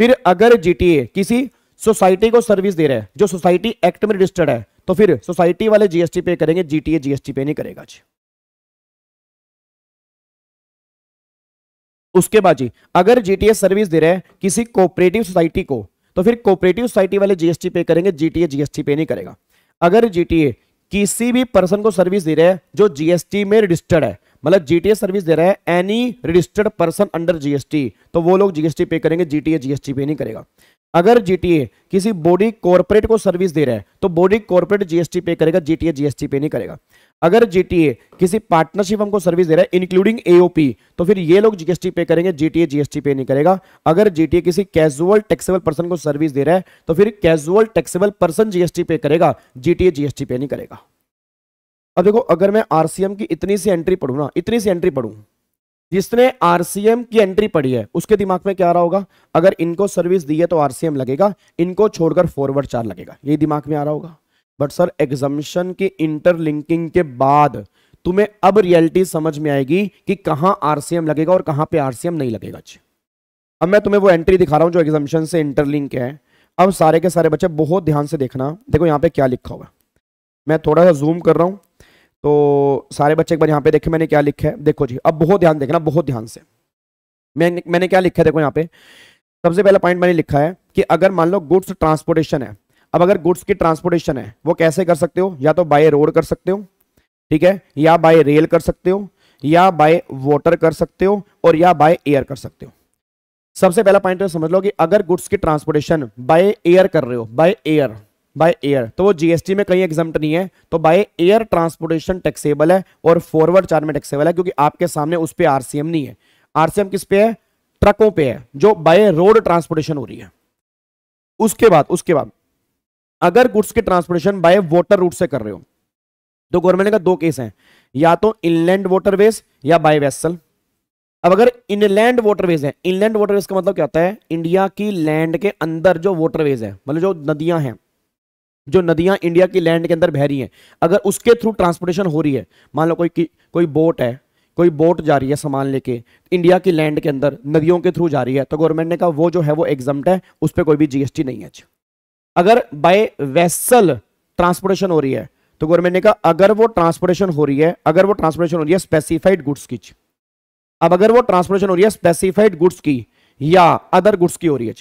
फिर अगर जीटीए किसी सोसाइटी को सर्विस दे रहा है जो सोसाइटी एक्ट में रजिस्टर्ड है तो फिर सोसाइटी वाले जीएसटी पे करेंगे जीटीए जीएसटी पे नहीं करेगा जी उसके बाद जी अगर जीटीए सर्विस दे रहे हैं किसी कोऑपरेटिव सोसाइटी को तो फिर कोऑपरेटिव सोसाइटी वाले जीएसटी पे करेंगे जीटीए जीएसटी पे नहीं करेगा अगर जीटीए किसी भी पर्सन को सर्विस दे रहे हैं जो जीएसटी में रजिस्टर्ड है मतलब जीटीए सर्विस दे रहा है any registered person under GST तो वो लोग जीएसटी पे करेंगे जीटीए जीएसटी पे नहीं करेगा अगर जीटीए किसी बॉडी कॉर्पोरेट को सर्विस दे रहा है तो बॉडी कॉर्पोरेट जीएसटी पे करेगा जीटीए जीएसटी पे नहीं करेगा अगर जीटीए किसी पार्टनरशिप हमको सर्विस दे रहा है इंक्लूडिंग एओपी तो फिर ये लोग जीएसटी पे करेंगे जीटीए जीएसटी पे नहीं करेगा अगर जीटीए किसी कैजुअल टैक्सेबल पर्सन को सर्विस दे रहा है तो फिर casual taxable person GST pay करेगा जीटीए जीएसटी पे नहीं करेगा अब देखो अगर मैं आरसीएम की इतनी सी एंट्री पढ़ू ना इतनी सी एंट्री पढ़ू जिसने आरसीएम की एंट्री पड़ी है उसके दिमाग में क्या आ रहा होगा अगर इनको सर्विस दी है तो आरसीएम लगेगा इनको छोड़कर फॉरवर्ड चार लगेगा ये दिमाग में आ रहा होगा बट सर एग्जामिशन की इंटरलिंकिंग के बाद तुम्हें अब रियलिटी समझ में आएगी कि कहां आरसीएम लगेगा और कहां पे आरसीएम नहीं लगेगा जी अब मैं तुम्हें वो एंट्री दिखा रहा हूं जो एग्जामिशन से इंटरलिंक है अब सारे के सारे बच्चे बहुत ध्यान से देखना देखो यहाँ पे क्या लिखा हुआ मैं थोड़ा सा जूम कर रहा हूँ तो सारे बच्चे एक बार यहाँ पे देखे मैंने क्या लिखा है देखो जी अब बहुत ध्यान देखना बहुत ध्यान से मैं मैंने क्या लिखा है देखो यहाँ पे सबसे पहला पॉइंट मैंने लिखा है कि अगर मान लो गुड्स ट्रांसपोर्टेशन है अब अगर गुड्स की ट्रांसपोर्टेशन है वो कैसे कर सकते हो या तो बाय रोड कर सकते हो ठीक है या बाय रेल कर सकते हो या बाय वाटर कर सकते हो और या बाय एयर कर सकते हो सबसे पहला पॉइंट समझ लो कि अगर गुड्स की ट्रांसपोर्टेशन बाय एयर कर रहे हो बाय एयर बाय एयर तो वो जीएसटी में कहीं एग्जाम नहीं है तो बाय एयर ट्रांसपोर्टेशन टैक्सेबल है और फॉरवर्ड चार्ज में टैक्सेबल है क्योंकि आपके सामने उस पर आरसीएम नहीं है आरसीएम किस पे है ट्रकों पे है जो बाय रोड ट्रांसपोर्टेशन हो रही है उसके बाद उसके बाद अगर गुड्स के ट्रांसपोर्टेशन बाय वॉटर रूट से कर रहे हो तो गवर्नमेंट का दो केस है या तो इनलैंड वाटरवेज या बाय वेसल अब अगर इनलैंड वोटरवेज है इनलैंड वॉटरवेज का मतलब क्या होता है इंडिया की लैंड के अंदर जो वोटरवेज है मतलब जो नदियां हैं जो नदियां इंडिया की लैंड के अंदर बह रही हैं अगर उसके थ्रू ट्रांसपोर्टेशन हो रही है मान लो कोई कोई बोट है कोई बोट जा रही है सामान लेके इंडिया की लैंड के अंदर नदियों के थ्रू जा रही है तो गवर्नमेंट ने कहा वो जो है वो एग्जम्ट है उस पर कोई भी जीएसटी नहीं है अगर बाय वेसल ट्रांसपोर्टेशन हो रही है तो गवर्नमेंट ने कहा अगर वो ट्रांसपोर्टेशन हो रही है अगर वो ट्रांसपोर्टेशन हो रही है स्पेसिफाइड गुड्स की अब अगर वो ट्रांसपोर्टेशन हो रही है स्पेसिफाइड गुड्स की या अदर गुड्स की हो रही है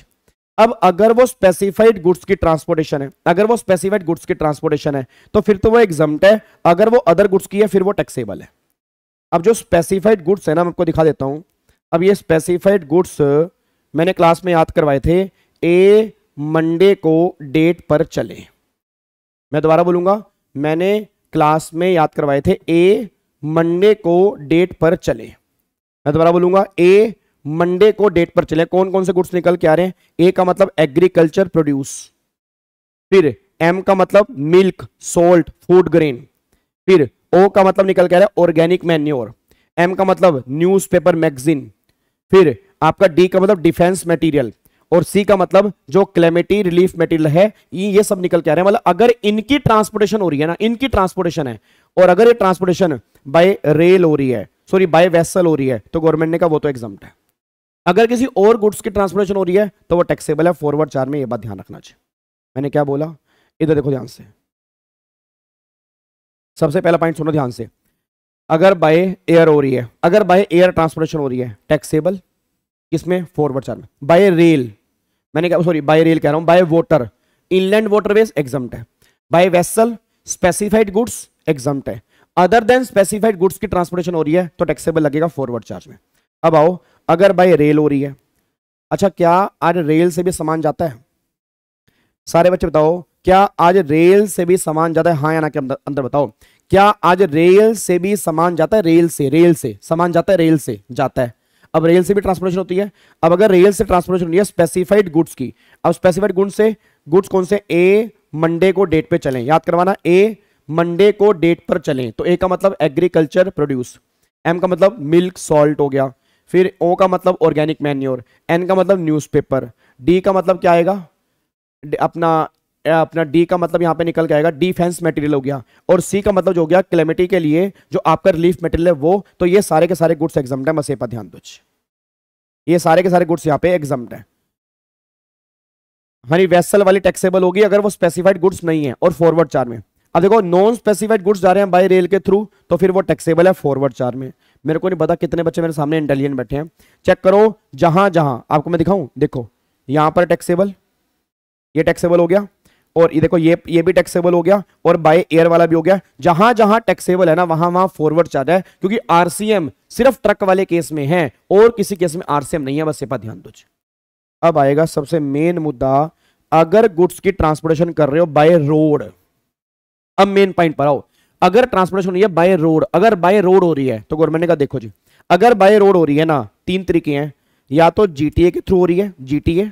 अब अगर वो स्पेसिफाइड गुड्स की ट्रांसपोर्टेशन है अगर वो स्पेसिफाइड गुड्स की ट्रांसपोर्टेशन है तो फिर तो वो एग्जाम है अगर वो अदर गुड्स की है फिर वो टैक्सेबल है अब जो स्पेसिफाइड गुड्स है ना मैं आपको दिखा देता हूं अब ये स्पेसिफाइड गुड्स मैंने क्लास में याद करवाए थे ए मंडे को डेट पर चले मैं दोबारा बोलूंगा मैंने क्लास में याद करवाए थे ए मंडे को डेट पर चले मैं दोबारा बोलूंगा ए मंडे को डेट पर चले कौन कौन से गुड्स निकल के आ रहे हैं ए का मतलब एग्रीकल्चर प्रोड्यूस फिर एम का मतलब मिल्क सोल्ट फूड ग्रेन फिर ओ का मतलब निकल के आ रहा है ऑर्गेनिक मैन्योर एम का मतलब न्यूज़पेपर मैगजीन फिर आपका डी का मतलब डिफेंस मटेरियल और सी का मतलब जो क्लेमेटी रिलीफ मटेरियल है ये सब निकल के आ रहे हैं मतलब अगर इनकी ट्रांसपोर्टेशन हो रही है ना इनकी ट्रांसपोर्टेशन है और अगर ये ट्रांसपोर्टेशन बाय रेल हो रही है सॉरी बाय वेसल हो रही है तो गवर्नमेंट ने कहा वो तो एग्जाम है अगर किसी और गुड्स की ट्रांसपोर्टेशन हो रही है तो वो टैक्सेबल है फॉरवर्ड चार्ज में ये बात ध्यान रखना चाहिए मैंने क्या बोला इधर देखो ध्यान से सबसे पहला पॉइंट सुनो ध्यान से अगर बाय एयर हो रही है अगर बाय एयर ट्रांसपोर्टेशन हो रही है टैक्सेबल किसमें फॉरवर्ड चार्ज में बाय रेल मैंने क्या सॉरी बाय रेल कह रहा हूं by water inland waterways exempt है by vessel specified goods exempt है अदर देन स्पेसिफाइड गुड्स की ट्रांसपोर्टेशन हो रही है तो टैक्सेबल लगेगा फॉरवर्ड चार्ज में अब आओ अगर भाई रेल हो रही है अच्छा क्या आज रेल से भी सामान जाता है सारे बच्चे बताओ क्या आज रेल से भी सामान जाता है हाँ या ना के अंदर बताओ क्या आज रेल से भी सामान जाता है रेल से रेल से सामान जाता है रेल से जाता है अब रेल से भी ट्रांसपोर्टेशन होती है अब अगर रेल से ट्रांसपोर्टेशन होती है स्पेसिफाइड गुड्स की अब स्पेसिफाइड गुड्स से गुड्स कौन से ए मंडे को डेट पे चलें याद करवाना ए मंडे को डेट पर चलें तो ए का मतलब एग्रीकल्चर प्रोड्यूस एम का मतलब मिल्क सॉल्ट हो गया फिर ओ का मतलब ऑर्गेनिक मैन्योर एन का मतलब न्यूज़पेपर डी का मतलब क्या आएगा अपना अपना डी का मतलब यहाँ पे निकल के आएगा डिफेंस मटेरियल हो गया और सी का मतलब जो हो गया क्लेमिटी के लिए जो आपका रिलीफ मटेरियल है वो तो ये सारे के सारे गुड्स एग्जाम है मसेपा ध्यान दो ये सारे के सारे गुड्स यहाँ पे एग्जाम है हमारी वेसल वाली टैक्सेबल होगी अगर वो स्पेसिफाइड गुड्स नहीं है और फॉरवर्ड चार में अब देखो नॉन स्पेसिफाइड गुड्स जा रहे हैं बाई रेल के थ्रू तो फिर वो टैक्सेबल है फॉरवर्ड चार में मेरे को नहीं पता कितने बच्चे मेरे सामने इंटेलिजेंट बैठे हैं चेक करो जहां जहां आपको मैं दिखाऊं देखो यहां पर टैक्सेबल ये टैक्सेबल हो गया और ये देखो ये ये भी टैक्सेबल हो गया और बाय एयर वाला भी हो गया जहां जहां टैक्सेबल है ना वहां वहां फॉरवर्ड चार्ज है क्योंकि आरसीएम सिर्फ ट्रक वाले केस में है और किसी केस में आरसीएम नहीं है बस ये पर ध्यान दो अब आएगा सबसे मेन मुद्दा अगर गुड्स की ट्रांसपोर्टेशन कर रहे हो बाय रोड अब मेन पॉइंट पर आओ अगर ट्रांसपोर्टेशन हो रही है बाय रोड अगर बाय रोड हो रही है तो गवर्नमेंट ने कहा देखो जी अगर बाय रोड हो रही है ना तीन तरीके हैं या तो जीटीए के थ्रू हो रही है जीटीए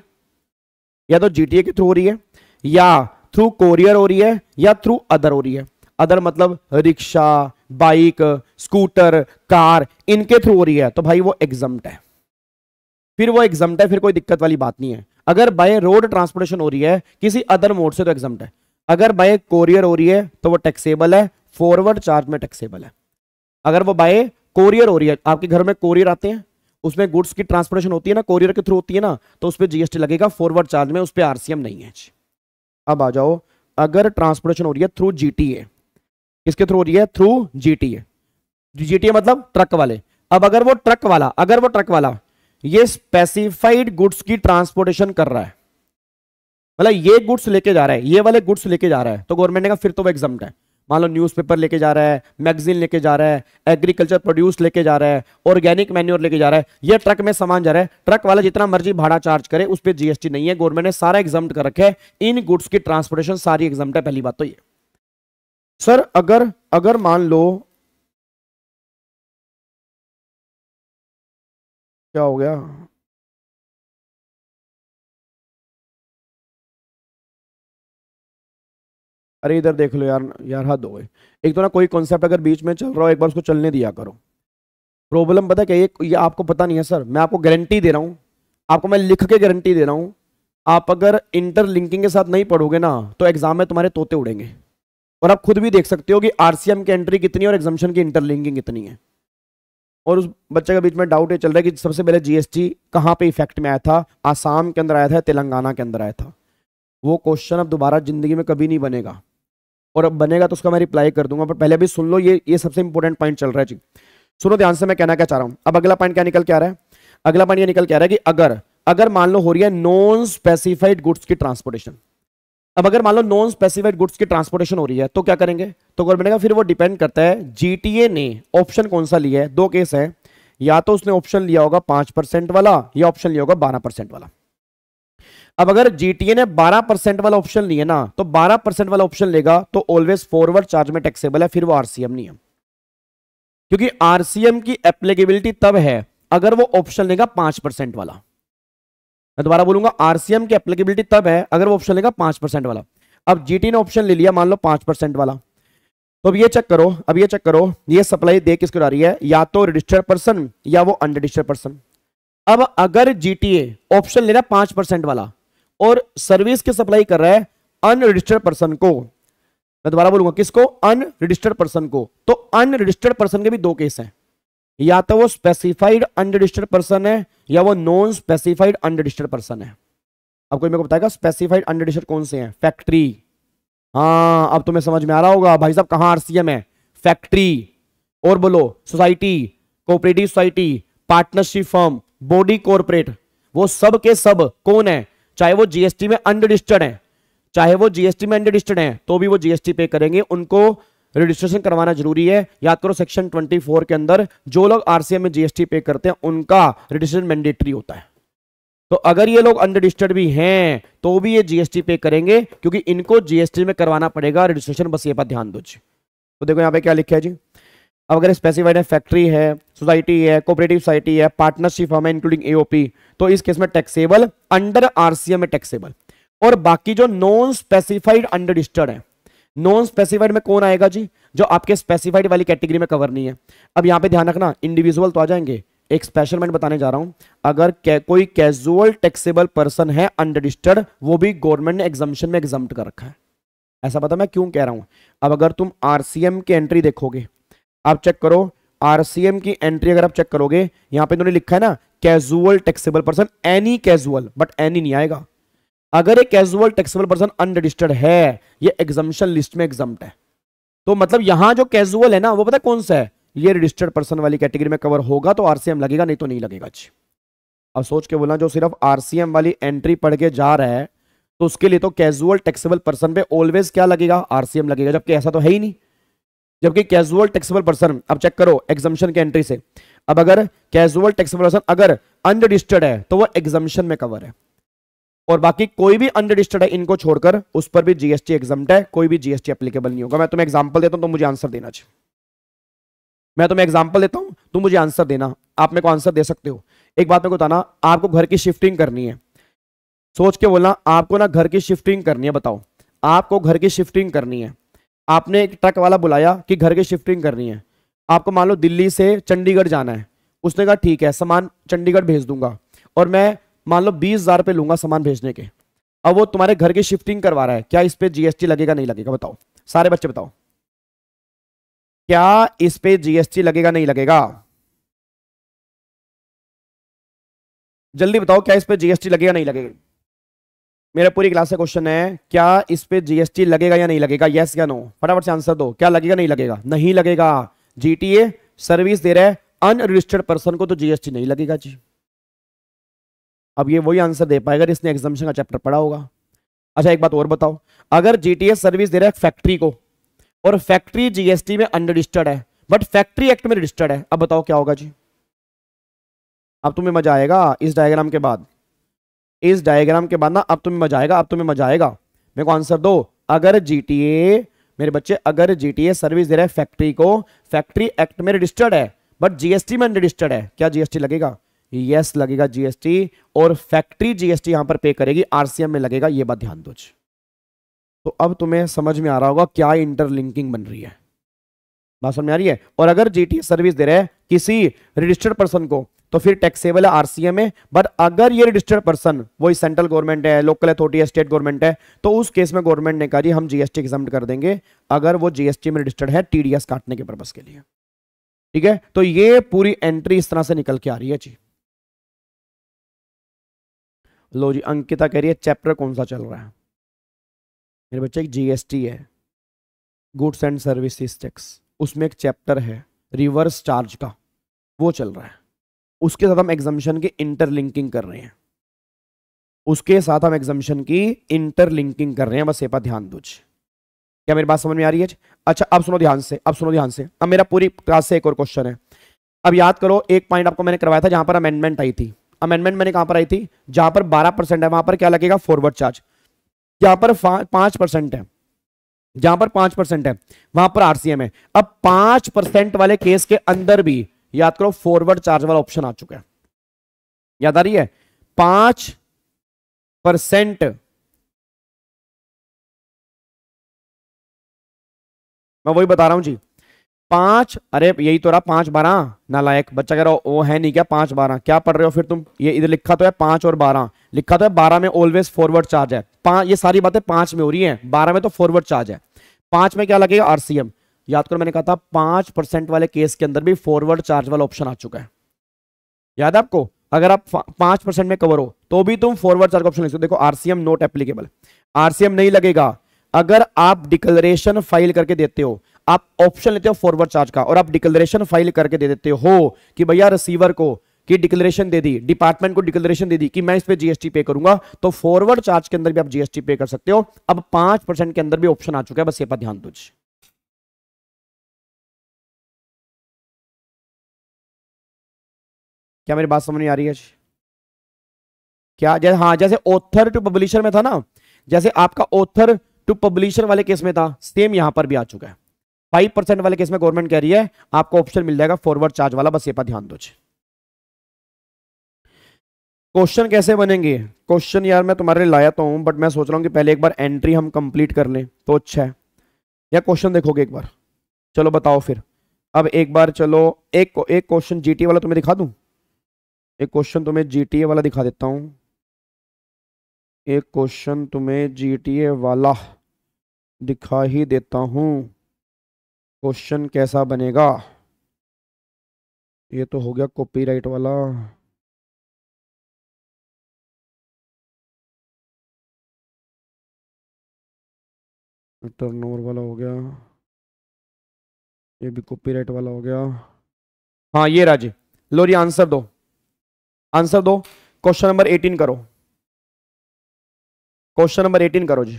या तो जीटीए के थ्रू हो रही है या थ्रू कोरियर हो रही है या थ्रू अदर हो रही है अदर मतलब रिक्शा बाइक स्कूटर कार इनके थ्रू हो रही है तो भाई वो एग्जाम है फिर वो एग्जाम है फिर कोई दिक्कत वाली बात नहीं है अगर बाय रोड ट्रांसपोर्टेशन हो रही है किसी अदर मोड से तो एग्जाम है अगर बाय कोरियर हो रही है तो वो टैक्सेबल है फॉरवर्ड चार्ज में टैक्सेबल है अगर वो बाय कोरियर ओरियर आपके घर में कोरियर आते हैं उसमें गुड्स की ट्रांसपोर्टेशन होती है ना कोरियर के थ्रू होती है ना तो उस पर जीएसटी लगेगा फॉरवर्ड चार्ज में उस पर आरसीएम नहीं है अब आ जाओ अगर ट्रांसपोर्टेशन हो रही है थ्रू जीटीए किसके थ्रू हो रही है थ्रू जीटीए जीटीए मतलब ट्रक वाले अब अगर वो ट्रक वाला अगर वो ट्रक वाला ये स्पेसिफाइड गुड्स की ट्रांसपोर्टेशन कर रहा है मतलब ये गुड्स लेके जा रहा है ये वाले गुड्स लेके जा रहा है तो गवर्नमेंट ने कहा फिर तो वो एग्जाम है मान लो न्यूज़पेपर लेके जा रहा है मैगजीन लेके जा रहा है एग्रीकल्चर प्रोड्यूस लेके जा रहा है ऑर्गेनिक मैन्यूर लेके जा रहा है यह ट्रक में सामान जा रहा है ट्रक वाला जितना मर्जी भाड़ा चार्ज करे उस पर जीएसटी नहीं है गवर्नमेंट ने सारा एग्जाम कर रखे है इन गुड्स की ट्रांसपोर्टेशन सारी एग्जाम है पहली बात तो ये सर अगर अगर मान लो क्या हो गया अरे इधर देख लो यार यार हद हो गए एक तो ना कोई कॉन्सेप्ट अगर बीच में चल रहा हो एक बार उसको चलने दिया करो प्रॉब्लम पता क्या ये ये आपको पता नहीं है सर मैं आपको गारंटी दे रहा हूँ आपको मैं लिख के गारंटी दे रहा हूँ आप अगर इंटरलिंकिंग के साथ नहीं पढ़ोगे ना तो एग्जाम में तुम्हारे तोते उड़ेंगे और आप खुद भी देख सकते हो कि आरसीएम की एंट्री कितनी है और एग्जामेशन की इंटरलिंकिंग कितनी है और उस बच्चे के बीच में डाउट ये चल रहा है कि सबसे पहले जीएसटी कहाँ पे इफेक्ट में आया था आसाम के अंदर आया था तेलंगाना के अंदर आया था वो क्वेश्चन अब दोबारा जिंदगी में कभी नहीं बनेगा और अब बनेगा तो उसका मैं रिप्लाई कर दूंगा पर पहले अभी सुन लो ये ये सबसे इंपॉर्टेंट पॉइंट चल रहा है जी सुनो ध्यान से मैं कहना क्या चाह रहा हूं अब अगला पॉइंट क्या निकल के आ रहा है अगला पॉइंट यह निकल के आ रहा है कि अगर अगर मान लो हो रही है नॉन स्पेसिफाइड गुड्स की ट्रांसपोर्टेशन अब अगर मान लो नॉन स्पेसिफाइड गुड्स की ट्रांसपोर्टेशन हो रही है तो क्या करेंगे तो गवर्नमेंट का फिर वो डिपेंड करता है जीटीए ने ऑप्शन कौन सा लिया है दो केस है या तो उसने ऑप्शन लिया होगा पांच परसेंट वाला या ऑप्शन लिया होगा बारह परसेंट वाला अब अगर जीटीए ने 12 परसेंट वाला ऑप्शन लिया ना तो 12 परसेंट वाला ऑप्शन लेगा तो ऑलवेज फॉरवर्ड चार्ज में टैक्सेबल है फिर वो आरसीएम नहीं है क्योंकि आरसीएम की एप्लीकेबिलिटी तब है अगर वो ऑप्शन लेगा पांच वाला मैं दोबारा बोलूंगा आरसीएम की एप्लीकेबिलिटी तब है अगर वो ऑप्शन लेगा पांच वाला अब जीटी ने ऑप्शन ले लिया मान लो पांच वाला तो अब ये चेक करो अब ये चेक करो ये सप्लाई दे किसको जा रही है या तो रजिस्टर्ड पर्सन या वो अनरजिस्टर्ड पर्सन अब अगर जीटीए ऑप्शन ले रहा है पांच परसेंट वाला और सर्विस की सप्लाई कर रहा है अनरजिस्टर्ड पर्सन को मैं दोबारा बोलूंगा किसको अनरजिस्टर्ड पर्सन को तो अनरजिस्टर्ड पर्सन के भी दो केस हैं या तो वो स्पेसिफाइड अनरजिस्टर्ड पर्सन है या वो नॉन स्पेसिफाइड अनरजिस्टर्ड पर्सन है अब कोई मेरे को बताएगा स्पेसिफाइड अनरजिस्टर्ड कौन से हैं फैक्ट्री हाँ अब तुम्हें समझ में आ रहा होगा भाई साहब कहाँ आरसीएम है फैक्ट्री और बोलो society cooperative society partnership firm body corporate वो सब के सब कौन है चाहे वो जीएसटी में अनरजिस्टर्ड है चाहे वो जीएसटी में अंडर है तो भी वो जीएसटी पे करेंगे उनको रजिस्ट्रेशन करवाना जरूरी है याद करो सेक्शन 24 के अंदर जो लोग आरसीएम में जीएसटी पे करते हैं उनका रजिस्ट्रेशन मैंडेटरी होता है तो अगर ये लोग अंडर भी हैं तो भी ये जीएसटी पे करेंगे क्योंकि इनको जीएसटी में करवाना पड़ेगा रजिस्ट्रेशन बस ये पर ध्यान दो जी तो देखो यहाँ पे क्या लिखा है जी अब अगर स्पेसिफाइड है फैक्ट्री है सोसाइटी है कोऑपरेटिव सोसाइटी है पार्टनरशिप फॉर्म इंक्लूडिंग एओपी तो इस केस में टैक्सेबल अंडर आरसीएम में टैक्सेबल और बाकी जो नॉन स्पेसिफाइड अंडर रजिस्टर्ड है नॉन स्पेसिफाइड में कौन आएगा जी जो आपके स्पेसिफाइड वाली कैटेगरी में कवर नहीं है अब यहां पे ध्यान रखना इंडिविजुअल तो आ जाएंगे एक स्पेशल मैं बताने जा रहा हूं अगर कोई कैजुअल टैक्सेबल पर्सन है अंडर रजिस्टर्ड वो भी गवर्नमेंट ने एग्जामेशन में एग्जाम कर रखा है ऐसा पता मैं क्यों कह रहा हूं अब अगर तुम आरसीएम की एंट्री देखोगे आप चेक करो आरसीएम की एंट्री अगर आप चेक करोगे यहां पे इन्होंने लिखा है ना casual taxable person any casual but any नहीं आएगा अगर ये कैजुअल टैक्सेबल पर्सन अनरजिस्टर्ड है ये एग्जामेशन लिस्ट में एग्जाम है तो मतलब यहां जो कैजुअल है ना वो पता कौन सा है ये रजिस्टर्ड पर्सन वाली कैटेगरी में कवर होगा तो आरसीएम लगेगा नहीं तो नहीं लगेगा जी अब सोच के बोलना जो सिर्फ आरसीएम वाली एंट्री पढ़ के जा रहा है तो उसके लिए तो कैजुअल टैक्सेबल पर्सन पे ऑलवेज क्या लगेगा आरसीएम लगेगा जबकि ऐसा तो है ही नहीं जबकि कैजुअल टैक्सेबल पर्सन अब चेक करो एग्जामेशन के एंट्री से अब अगर कैजुअल टैक्सेबल पर्सन अगर अनरजिस्टर्ड है तो वो एग्जामिशन में कवर है और बाकी कोई भी अनरजिस्टर्ड है इनको छोड़कर उस पर भी जीएसटी एग्जाम है कोई भी जीएसटी एप्लीकेबल नहीं होगा मैं तुम्हें एग्जाम्पल देता हूँ तो मुझे आंसर देना चाहिए मैं तुम्हें एग्जाम्पल देता हूँ तुम मुझे आंसर देना आप मेरे को आंसर दे सकते हो एक बात मेरे को बताना आपको घर की शिफ्टिंग करनी है सोच के बोलना आपको ना घर की शिफ्टिंग करनी है बताओ आपको घर की शिफ्टिंग करनी है आपने एक ट्रक वाला बुलाया कि घर की शिफ्टिंग करनी है आपको मान लो दिल्ली से चंडीगढ़ जाना है उसने कहा ठीक है सामान चंडीगढ़ भेज दूंगा और मैं मान लो बीस हज़ार रुपये लूंगा सामान भेजने के अब वो तुम्हारे घर की शिफ्टिंग करवा रहा है क्या इस पर जीएसटी लगेगा नहीं लगेगा बताओ सारे बच्चे बताओ क्या इस पर जीएसटी लगेगा नहीं लगेगा जल्दी बताओ क्या इस पर जीएसटी लगेगा नहीं लगेगा मेरा पूरी क्लास का क्वेश्चन है क्या इस पे जीएसटी लगेगा या नहीं लगेगा यस या नो फटाफट से आंसर दो क्या लगेगा नहीं लगेगा नहीं लगेगा जीटीए सर्विस दे रहे अनरजिस्टर्ड पर्सन को तो जीएसटी नहीं लगेगा जी अब ये वही आंसर दे पाएगा इसने एग्जामेशन का चैप्टर पढ़ा होगा अच्छा एक बात और बताओ अगर जीटीए सर्विस दे रहा है फैक्ट्री को और फैक्ट्री जीएसटी में अनरजिस्टर्ड है बट फैक्ट्री एक्ट में रजिस्टर्ड है अब बताओ क्या होगा जी अब तुम्हें मजा आएगा इस डायग्राम के बाद इस डायग्राम के बाद ना अब तुम्हें मजा आएगा अब तुम्हें मजा आएगा मेरे को आंसर दो अगर जीटीए मेरे बच्चे अगर जीटीए सर्विस दे रहा है फैक्ट्री को फैक्ट्री एक्ट में रजिस्टर्ड है बट जीएसटी में रजिस्टर्ड है क्या जीएसटी लगेगा यस yes, लगेगा जीएसटी और फैक्ट्री जीएसटी यहां पर पे करेगी आरसीएम में लगेगा ये बात ध्यान दो तो अब तुम्हें समझ में आ रहा होगा क्या इंटरलिंकिंग बन रही है बात समझ में आ रही है और अगर जीटी सर्विस दे रहे हैं किसी रजिस्टर्ड पर्सन को तो फिर टैक्सेबल है आरसीएम है बट अगर ये रजिस्टर्ड पर्सन वही सेंट्रल गवर्नमेंट है लोकल अथॉरिटी है स्टेट तो गवर्नमेंट है तो उस केस में गवर्नमेंट ने कहा जी हम जीएसटी एग्जाम कर देंगे अगर वो जीएसटी में रजिस्टर्ड है टीडीएस काटने के पर्पज के लिए ठीक है तो ये पूरी एंट्री इस तरह से निकल के आ रही है जी लो जी अंकिता कह रही है चैप्टर कौन सा चल रहा है मेरे बच्चे जीएसटी है गुड्स एंड सर्विसेज टैक्स उसमें एक चैप्टर है रिवर्स चार्ज का वो चल रहा है उसके साथ हम एग्जामिशन की इंटरलिंकिंग कर रहे हैं उसके साथ हम एग्जामिशन की इंटरलिंकिंग कर रहे हैं बस ये बात ध्यान दो क्या मेरी बात समझ में आ रही है अच्छा अब सुनो ध्यान से अब सुनो ध्यान से अब मेरा पूरी क्लास से एक और क्वेश्चन है अब याद करो एक पॉइंट आपको मैंने करवाया था जहां पर अमेंडमेंट आई थी अमेंडमेंट मैंने कहां पर आई थी जहां पर 12 परसेंट है वहां पर क्या लगेगा फॉरवर्ड चार्ज यहां पर पांच परसेंट है जहां पर पांच परसेंट है वहां पर आरसीएम है अब पांच परसेंट वाले केस के अंदर भी याद करो फॉरवर्ड चार्ज वाला ऑप्शन आ चुका है याद आ रही है पांच परसेंट मैं वही बता रहा हूं जी पांच अरे यही तो रहा पांच बारह नालायक बच्चा कह रहा हो है नहीं क्या पांच बारह क्या पढ़ रहे हो फिर तुम ये इधर लिखा तो है पांच और बारह लिखा तो है बारह में ऑलवेज फॉरवर्ड चार्ज है ये सारी बातें पांच में हो रही है बारह में तो फॉरवर्ड चार्ज है पांच में क्या लगेगा आरसीएम याद करो मैंने कहा था पांच परसेंट वाले केस के अंदर भी फॉरवर्ड चार्ज वाला ऑप्शन आ चुका है याद है आपको अगर आप पांच परसेंट में कवर हो तो भी तुम फॉरवर्ड चार्ज ऑप्शन देखो आरसीएम नोट एप्लीकेबल आरसीएम नहीं लगेगा अगर आप डिक्लेरेशन फाइल करके देते हो आप ऑप्शन लेते हो फॉरवर्ड चार्ज का और आप डिक्लेरेशन फाइल करके दे देते हो कि भैया रिसीवर को कि डिक्लेरेशन दे दी डिपार्टमेंट को डिक्लेरेशन दे दी कि मैं इस पे जीएसटी पे करूंगा तो फॉरवर्ड चार्ज के अंदर भी आप जीएसटी पे कर सकते हो अब पांच परसेंट के अंदर भी ऑप्शन आ चुका है बस ये पर ध्यान दीजिए क्या मेरी बात समझ आ रही है क्या जैसे हाँ जैसे ऑथर टू पब्लिशर में था ना जैसे आपका ऑथर टू पब्लिशर वाले केस में था सेम यहां पर भी आ चुका है फाइव परसेंट वाले केस में गवर्नमेंट कह रही है आपको ऑप्शन मिल जाएगा फॉरवर्ड चार्ज वाला बस ये पर ध्यान दो क्वेश्चन कैसे बनेंगे क्वेश्चन यार मैं तुम्हारे लिए लाया तो हूं बट मैं सोच रहा हूं कि पहले एक बार एंट्री हम कंप्लीट कर लें तो अच्छा है या क्वेश्चन देखोगे एक बार चलो बताओ फिर अब एक बार चलो एक एक क्वेश्चन जीटी वाला तुम्हें दिखा दूं एक क्वेश्चन तुम्हें जीटीए वाला दिखा देता हूं एक क्वेश्चन तुम्हें जीटीए वाला दिखा ही देता हूं क्वेश्चन कैसा बनेगा ये तो हो गया कॉपीराइट वाला टर्नओवर वाला हो गया ये भी कॉपीराइट वाला हो गया हाँ ये राजे लो जी आंसर दो आंसर दो क्वेश्चन नंबर एटीन करो क्वेश्चन नंबर एटीन करो जी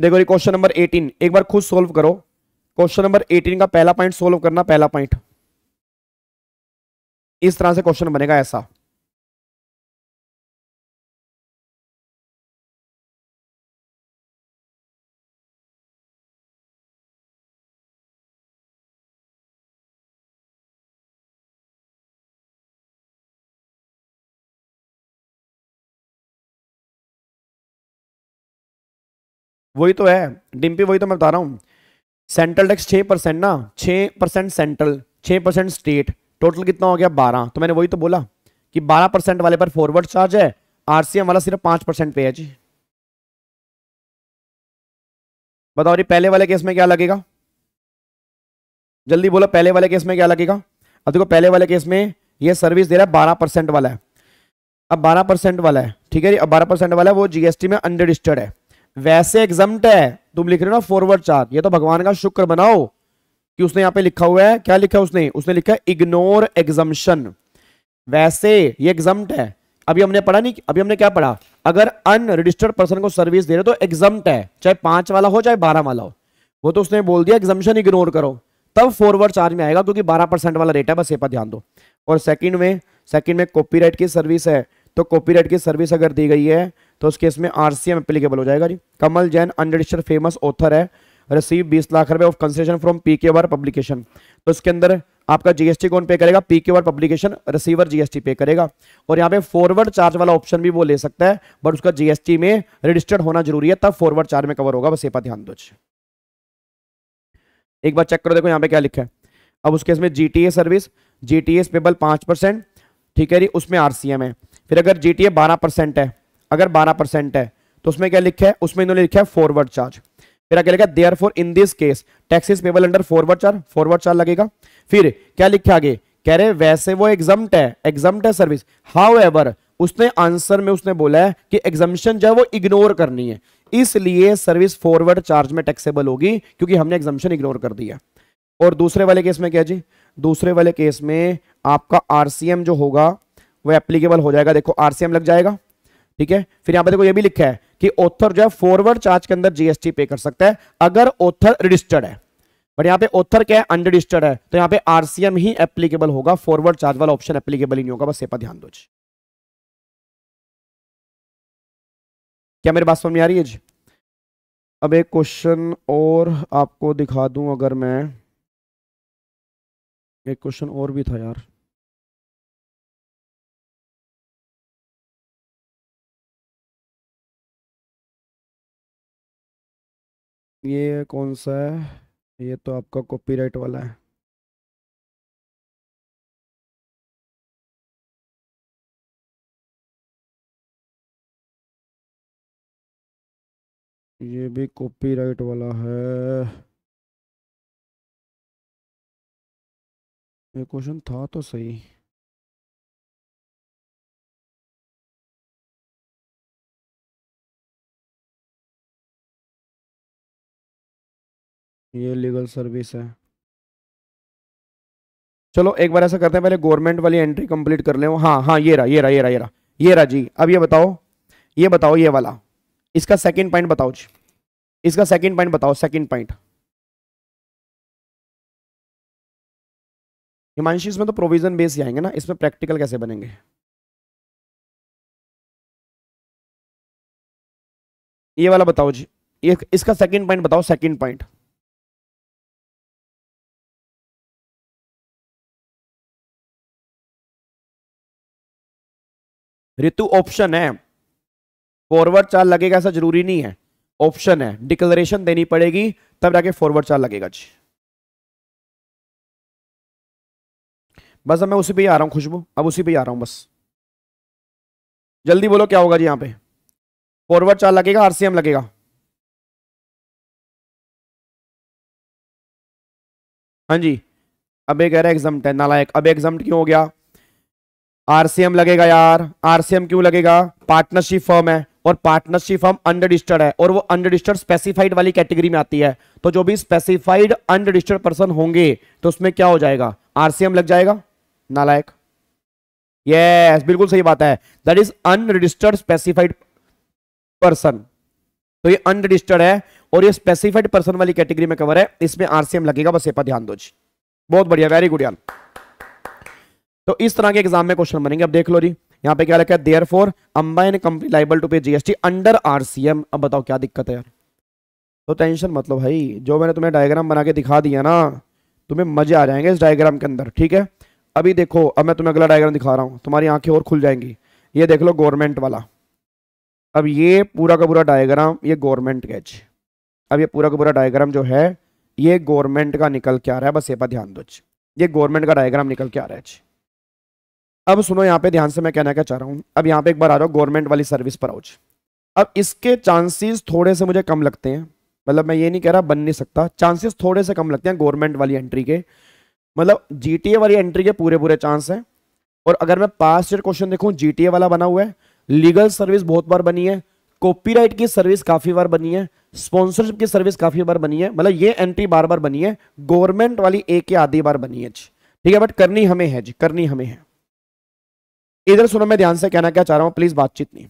देखो ये क्वेश्चन नंबर एटीन एक बार खुद सोल्व करो क्वेश्चन नंबर एटीन का पहला पॉइंट सोल्व करना पहला पॉइंट इस तरह से क्वेश्चन बनेगा ऐसा वही तो है डिम्पी वही तो मैं बता रहा हूँ सेंट्रल टैक्स छः परसेंट ना छः परसेंट सेंट्रल छः परसेंट स्टेट टोटल कितना हो गया बारह तो मैंने वही तो बोला कि बारह परसेंट वाले पर फॉरवर्ड चार्ज है आरसीएम वाला सिर्फ पाँच परसेंट पे है जी बताओ जी पहले वाले केस में क्या लगेगा जल्दी बोलो पहले वाले केस में क्या लगेगा अब देखो पहले वाले केस में यह सर्विस दे रहा है बारह परसेंट वाला है अब बारह परसेंट वाला है ठीक है जी अब बारह परसेंट वाला है वो जीएसटी में अनरजिस्टर्ड है वैसे एग्जाम्ट है तुम लिख रहे हो ना फॉरवर्ड चार्ज ये तो भगवान का शुक्र बनाओ कि उसने यहां पे लिखा हुआ है क्या लिखा है उसने उसने लिखा है इग्नोर एग्जम्शन वैसे ये एग्जाम्ट है अभी हमने पढ़ा नहीं अभी हमने क्या पढ़ा अगर अनरजिस्टर्ड पर्सन को सर्विस दे रहे तो एग्जाम्ट है चाहे पांच वाला हो चाहे बारह वाला हो वो तो उसने बोल दिया एग्जाम्शन इग्नोर करो तब फॉरवर्ड चार्ज में आएगा क्योंकि बारह परसेंट वाला रेट है बस ये पर ध्यान दो और सेकंड में सेकंड में कॉपीराइट की सर्विस है तो कॉपीराइट की सर्विस अगर दी गई है तो उस केस में आर सी एम एप्लीकेबल हो जाएगा जी Kamal Jain unregistered famous author है रिसीव बीस लाख रुपए of concession from P K publication तो इसके अंदर आपका जीएसटी कौन पे करेगा P K publication receiver GST pay करेगा और यहाँ पे फॉरवर्ड चार्ज वाला ऑप्शन भी वो ले सकता है बट उसका जीएसटी में रजिस्टर्ड होना जरूरी है तब फॉरवर्ड चार्ज में कवर होगा बस ये पा ध्यान दो एक बार चेक करो देखो यहाँ पे क्या लिखा है अब उसके इसमें जी service G T payable percent ठीक है जी उसमें आर है फिर अगर जी टी बारह परसेंट है अगर बारह परसेंट है तो उसमें क्या लिखा है उसमें इन्होंने लिखा है फॉरवर्ड चार्ज फिर आगे लिखा therefore in this case tax payable under forward charge forward charge लगेगा फिर क्या लिखा आगे कह रहे वैसे वो एग्जाम है एग्जाम है सर्विस हाउ उसने आंसर में उसने बोला है कि एग्जामिशन जो है वो इग्नोर करनी है इसलिए सर्विस फॉरवर्ड चार्ज में टैक्सेबल होगी क्योंकि हमने एग्जामिशन इग्नोर कर दिया और दूसरे वाले केस में क्या जी दूसरे वाले केस में आपका आरसीएम जो होगा वो एप्लीकेबल हो जाएगा देखो आरसीएम लग जाएगा ठीक है फिर यहाँ पे देखो ये भी लिखा है कि ऑथर जो है फॉरवर्ड चार्ज के अंदर जीएसटी पे कर सकता है अगर ऑथर रजिस्टर्ड है बट यहाँ पे ऑथर क्या है अनरजिस्टर्ड है तो यहाँ पे आरसीएम ही एप्लीकेबल होगा फॉरवर्ड चार्ज वाला ऑप्शन एप्लीकेबल ही नहीं होगा बस ये पर ध्यान दो जी क्या मेरे बात समझ में आ रही है जी अब एक क्वेश्चन और आपको दिखा दूं अगर मैं एक क्वेश्चन और भी था यार ये कौन सा है ये तो आपका कॉपीराइट वाला है ये भी कॉपीराइट वाला है ये क्वेश्चन था तो सही ये लीगल सर्विस है चलो एक बार ऐसा करते हैं पहले गवर्नमेंट वाली एंट्री कंप्लीट कर ले हाँ हाँ ये रहा ये रहा ये रहा ये रहा ये रहा जी अब ये बताओ ये बताओ ये वाला इसका सेकंड पॉइंट बताओ जी इसका सेकंड पॉइंट बताओ सेकंड पॉइंट हिमांशु इसमें तो प्रोविजन बेस ही आएंगे ना इसमें प्रैक्टिकल कैसे बनेंगे ये वाला बताओ जी ये इसका सेकंड पॉइंट बताओ सेकंड पॉइंट ऋतु ऑप्शन है फॉरवर्ड चाल लगेगा ऐसा जरूरी नहीं है ऑप्शन है डिक्लेरेशन देनी पड़ेगी तब जाके फॉरवर्ड चाल लगेगा जी बस अब मैं उसी पे ही आ रहा हूं खुशबू अब उसी पे ही आ रहा हूं बस जल्दी बोलो क्या होगा जी यहां पे फॉरवर्ड चाल लगेगा आरसीएम लगेगा हाँ जी अब कह रहा है एग्जाम नालायक अब एग्जाम क्यों हो गया आरसीएम लगेगा यार आरसीएम क्यों लगेगा पार्टनरशिप फर्म है और पार्टनरशिप फर्म अंडरडिस्टर्ड है और वो अंडरडिस्टर्ड स्पेसिफाइड वाली कैटेगरी में आती है तो जो भी स्पेसिफाइड अंडरडिस्टर्ड पर्सन होंगे तो उसमें क्या हो जाएगा आरसीएम लग जाएगा नालायक यस yes, बिल्कुल सही बात है that is unregistered specified person तो ये अनरजिस्टर्ड है और ये स्पेसिफाइड पर्सन वाली कैटेगरी में कवर है इसमें आरसीएम लगेगा बस ये पर ध्यान दो जी बहुत बढ़िया वेरी गुड यार तो इस तरह के एग्जाम में क्वेश्चन बनेंगे अब देख लो जी यहाँ पे क्या रखा है therefore Ambani company liable to pay GST under RCM अब बताओ क्या दिक्कत है यार तो टेंशन मतलब भाई जो मैंने तुम्हें डायग्राम बना के दिखा दिया ना तुम्हें मजे आ जाएंगे इस डायग्राम के अंदर ठीक है अभी देखो अब मैं तुम्हें अगला डायग्राम दिखा रहा हूँ तुम्हारी आंखें और खुल जाएंगी ये देख लो गवर्नमेंट वाला अब ये पूरा का पूरा डायग्राम ये गवर्नमेंट कैच अब ये पूरा का पूरा डायग्राम जो है ये गवर्नमेंट का निकल के आ रहा है बस ये पर ध्यान दो ये गवर्नमेंट का डायग्राम निकल के आ रहा है अब सुनो यहाँ पे ध्यान से मैं कहना क्या चाह रहा हूँ अब यहाँ पे एक बार आ रहा हूँ गवर्नमेंट वाली सर्विस पर आओ अब इसके चांसेस थोड़े से मुझे कम लगते हैं मतलब मैं ये नहीं कह रहा बन नहीं सकता चांसेस थोड़े से कम लगते हैं गवर्नमेंट वाली एंट्री के मतलब जीटीए वाली एंट्री के पूरे पूरे चांस हैं और अगर मैं पास ईयर क्वेश्चन देखूँ जी वाला बना हुआ है लीगल सर्विस बहुत बार बनी है कॉपी की सर्विस काफ़ी बार बनी है स्पॉन्सरशिप की सर्विस काफ़ी बार बनी है मतलब ये एंट्री बार बार बनी है गवर्नमेंट वाली एक या आधी बार बनी है ठीक है बट करनी हमें है जी करनी हमें है इधर सुनो मैं ध्यान से कहना क्या चाह रहा हूं प्लीज बातचीत नहीं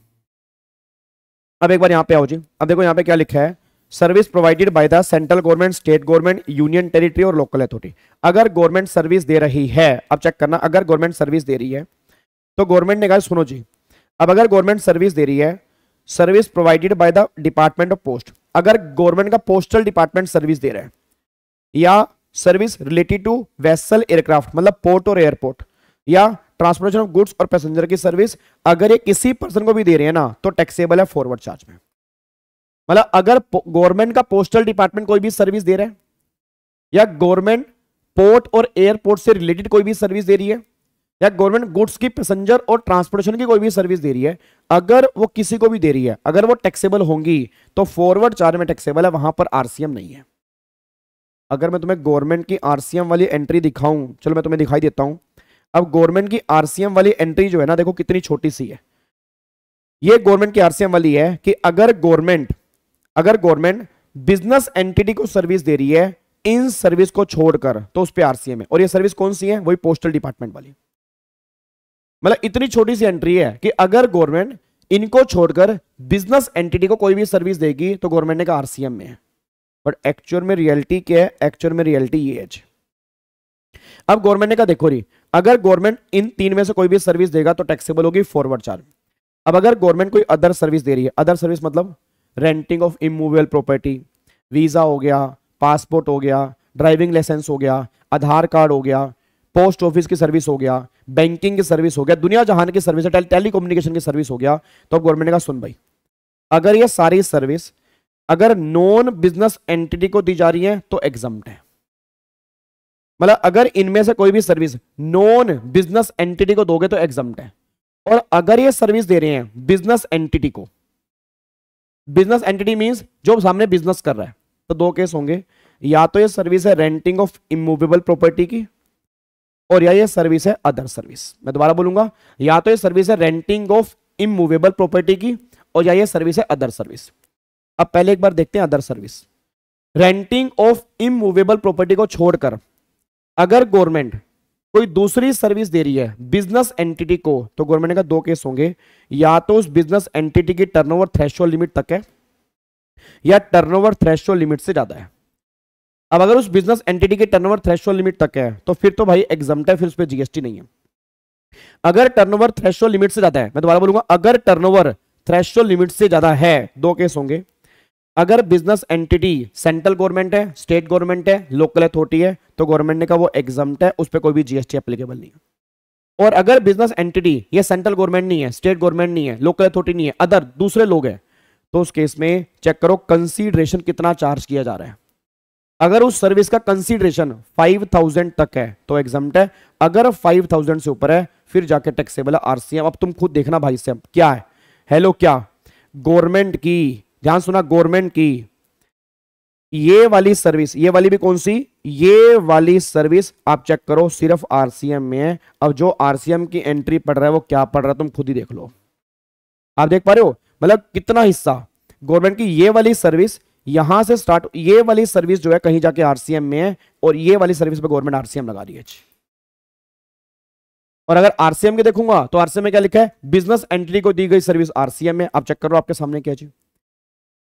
अब एक बार यहां पे आओ जी अब देखो यहाँ पे क्या लिखा है service provided by the central government state government union territory और लोकल अथॉरिटी अगर गवर्नमेंट सर्विस दे रही है अब चेक करना अगर गवर्नमेंट सर्विस दे रही है तो गवर्नमेंट ने कहा सुनो जी अब अगर गवर्नमेंट सर्विस दे रही है service provided by the department of post अगर गवर्नमेंट का पोस्टल डिपार्टमेंट सर्विस दे रहा है या service related to vessel aircraft मतलब पोर्ट और एयरपोर्ट या ट्रांसपोर्टेशन ऑफ गुड्स और पैसेंजर की सर्विस अगर ये किसी पर्सन को भी दे रहे हैं ना तो टैक्सेबल है फॉरवर्ड चार्ज में मतलब अगर गवर्नमेंट का पोस्टल डिपार्टमेंट कोई भी सर्विस दे रहा है या गवर्नमेंट पोर्ट और एयरपोर्ट से रिलेटेड कोई भी सर्विस दे रही है या गवर्नमेंट गुड्स की पैसेंजर और ट्रांसपोर्टेशन की कोई भी सर्विस दे रही है अगर वो किसी को भी दे रही है अगर वो टैक्सेबल होंगी तो फॉरवर्ड चार्ज में टैक्सेबल है वहां पर आरसीएम नहीं है अगर मैं तुम्हें गवर्नमेंट की आरसीएम वाली एंट्री दिखाऊं चलो मैं तुम्हें दिखाई देता हूं अब गवर्नमेंट की आरसीएम वाली एंट्री जो है ना देखो कितनी छोटी सी है ये गवर्नमेंट की आरसीएम वाली है कि अगर गवर्नमेंट अगर गवर्नमेंट बिजनेस एंटिटी को सर्विस दे रही है इन सर्विस को छोड़कर तो उस पर आरसीएम है और ये सर्विस कौन सी है वही पोस्टल डिपार्टमेंट वाली मतलब इतनी छोटी सी एंट्री है कि अगर गवर्नमेंट इनको छोड़कर बिजनेस एंटिटी को कोई भी सर्विस देगी तो गवर्नमेंट ने कहा आरसीएम में है बट एक्चुअल में रियलिटी क्या है एक्चुअल में रियलिटी ये है अब गवर्नमेंट ने कहा देखो रही अगर गवर्नमेंट इन तीन में से कोई भी सर्विस देगा तो टैक्सेबल होगी फॉरवर्ड चार्ज अब अगर गवर्नमेंट कोई अदर सर्विस दे रही है अदर सर्विस मतलब renting of immovable property visa हो गया पासपोर्ट हो गया ड्राइविंग लाइसेंस हो गया आधार कार्ड हो गया पोस्ट ऑफिस की सर्विस हो गया बैंकिंग की सर्विस हो गया दुनिया जहान की सर्विस टेली टेलीकोम्युनिकेशन की सर्विस हो गया तो अब गवर्नमेंट का सुन भाई अगर ये सारी सर्विस अगर नॉन बिजनेस एंटिटी को दी जा रही है तो एग्जाम है मतलब अगर इनमें से कोई भी सर्विस नॉन बिजनेस एंटिटी को दोगे तो एग्जाम है और अगर ये सर्विस दे रहे हैं बिजनेस एंटिटी को बिजनेस एंटिटी मींस जो सामने बिजनेस कर रहा है तो दो केस होंगे या तो ये सर्विस है रेंटिंग ऑफ इमूवेबल प्रॉपर्टी की और या ये सर्विस है अदर सर्विस मैं दोबारा बोलूंगा या तो ये सर्विस है रेंटिंग ऑफ इमूवेबल प्रॉपर्टी की और या ये सर्विस है अदर सर्विस अब पहले एक बार देखते हैं other service renting of immovable property को छोड़कर अगर गवर्नमेंट कोई दूसरी सर्विस दे रही है बिजनेस एंटिटी को तो गवर्नमेंट का दो केस होंगे या तो उस बिजनेस एंटिटी की टर्नओवर ओवर लिमिट तक है या टर्नओवर ओवर लिमिट से ज्यादा है अब अगर उस बिजनेस एंटिटी की टर्नओवर ओवर लिमिट तक है तो फिर तो भाई एग्जाम फिर उस पर जीएसटी नहीं है अगर टर्न ओवर लिमिट से ज्यादा है मैं दोबारा बोलूंगा अगर टर्न ओवर लिमिट से ज्यादा है दो केस होंगे अगर बिजनेस एंटिटी सेंट्रल गवर्नमेंट है स्टेट गवर्नमेंट है लोकल अथॉरिटी है तो गवर्नमेंट ने कहा वो एग्जाम है उस पर कोई भी जीएसटी एप्लीकेबल नहीं है और अगर बिजनेस एंटिटी ये सेंट्रल गवर्नमेंट नहीं है स्टेट गवर्नमेंट नहीं है लोकल अथॉरिटी नहीं है अदर दूसरे लोग हैं तो उस केस में चेक करो कंसीडरेशन कितना चार्ज किया जा रहा है अगर उस सर्विस का कंसीडरेशन 5000 तक है तो एग्जाम है अगर 5000 से ऊपर है फिर जाके टैक्सेबल आरसीएम अब तुम खुद देखना भाई से क्या है हेलो क्या गवर्नमेंट की ध्यान सुना गवर्नमेंट की ये वाली सर्विस ये वाली भी कौन सी ये वाली सर्विस आप चेक करो सिर्फ आरसीएम में है अब जो आरसीएम की एंट्री पड़ रहा है वो क्या पड़ रहा है तुम खुद ही देख लो आप देख पा रहे हो मतलब कितना हिस्सा गवर्नमेंट की ये वाली सर्विस यहां से स्टार्ट ये वाली सर्विस जो है कहीं जाके आरसीएम में है और ये वाली सर्विस पे गवर्नमेंट आरसीएम लगा रही है और अगर आरसीएम के देखूंगा तो आरसीएम में क्या लिखा है बिजनेस एंट्री को दी गई सर्विस आरसीएम में आप चेक करो आपके सामने क्या चीज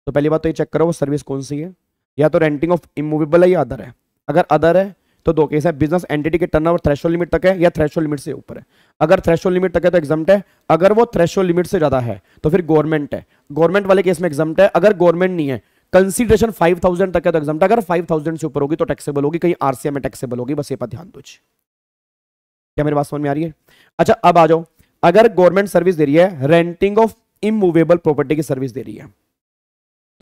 तो पहली बात तो ये चेक करो वो सर्विस कौन सी है या तो रेंटिंग ऑफ इमूवेबल है या अदर है अगर अदर है तो दो केस है बिजनेस एंटिटी के टर्न ओवर थ्रेशोल लिमिट तक है या थ्रेशो लिमिट से ऊपर है अगर थ्रेशो लिमिट तक है तो एग्जाम्ट है अगर वो थ्रेशो लिमिट से ज़्यादा है तो फिर गवर्नमेंट है गवर्नमेंट वाले केस में एग्जाम है अगर गवर्नमेंट नहीं है कंसिडरेशन 5000 तक है तो एग्जाम अगर 5000 से ऊपर होगी तो टैक्सेबल होगी कहीं आरसीएम में टैक्सेबल होगी बस ये पर ध्यान दो क्या मेरी बात समझ में आ रही है अच्छा अब आ जाओ अगर गवर्नमेंट सर्विस दे रही है रेंटिंग ऑफ इमूवेबल प्रॉपर्टी की सर्विस दे रही है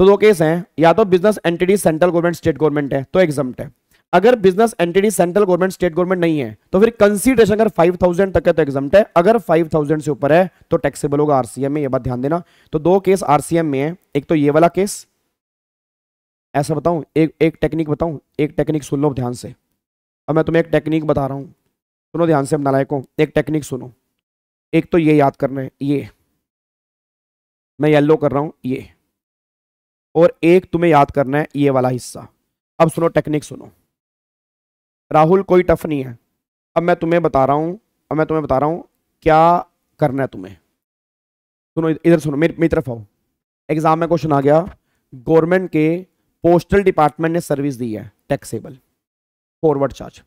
तो दो केस हैं या तो business entity central government state government है तो एग्जाम है अगर business entity central government state government नहीं है तो फिर कंसीडरेशन अगर 5000 तक है तो एग्जाम है अगर 5000 से ऊपर है तो टैक्सेबल होगा आरसीएम में ये बात ध्यान देना तो दो केस आरसीएम में है एक तो ये वाला केस ऐसा बताऊं एक एक टेक्निक बताऊं एक टेक्निक सुन लो ध्यान से अब मैं तुम्हें एक टेक्निक बता रहा हूं सुनो ध्यान से अपना लायकों एक टेक्निक सुनो एक तो ये याद करना है ये मैं येल्लो कर रहा हूं ये और एक तुम्हें याद करना है ये वाला हिस्सा अब सुनो टेक्निक सुनो राहुल कोई टफ नहीं है अब मैं तुम्हें बता रहा हूँ अब मैं तुम्हें बता रहा हूँ क्या करना है तुम्हें सुनो इधर सुनो मेरी मेरी तरफ आओ एग्ज़ाम में क्वेश्चन आ गया गवर्नमेंट के पोस्टल डिपार्टमेंट ने सर्विस दी है टैक्सेबल फॉरवर्ड चार्ज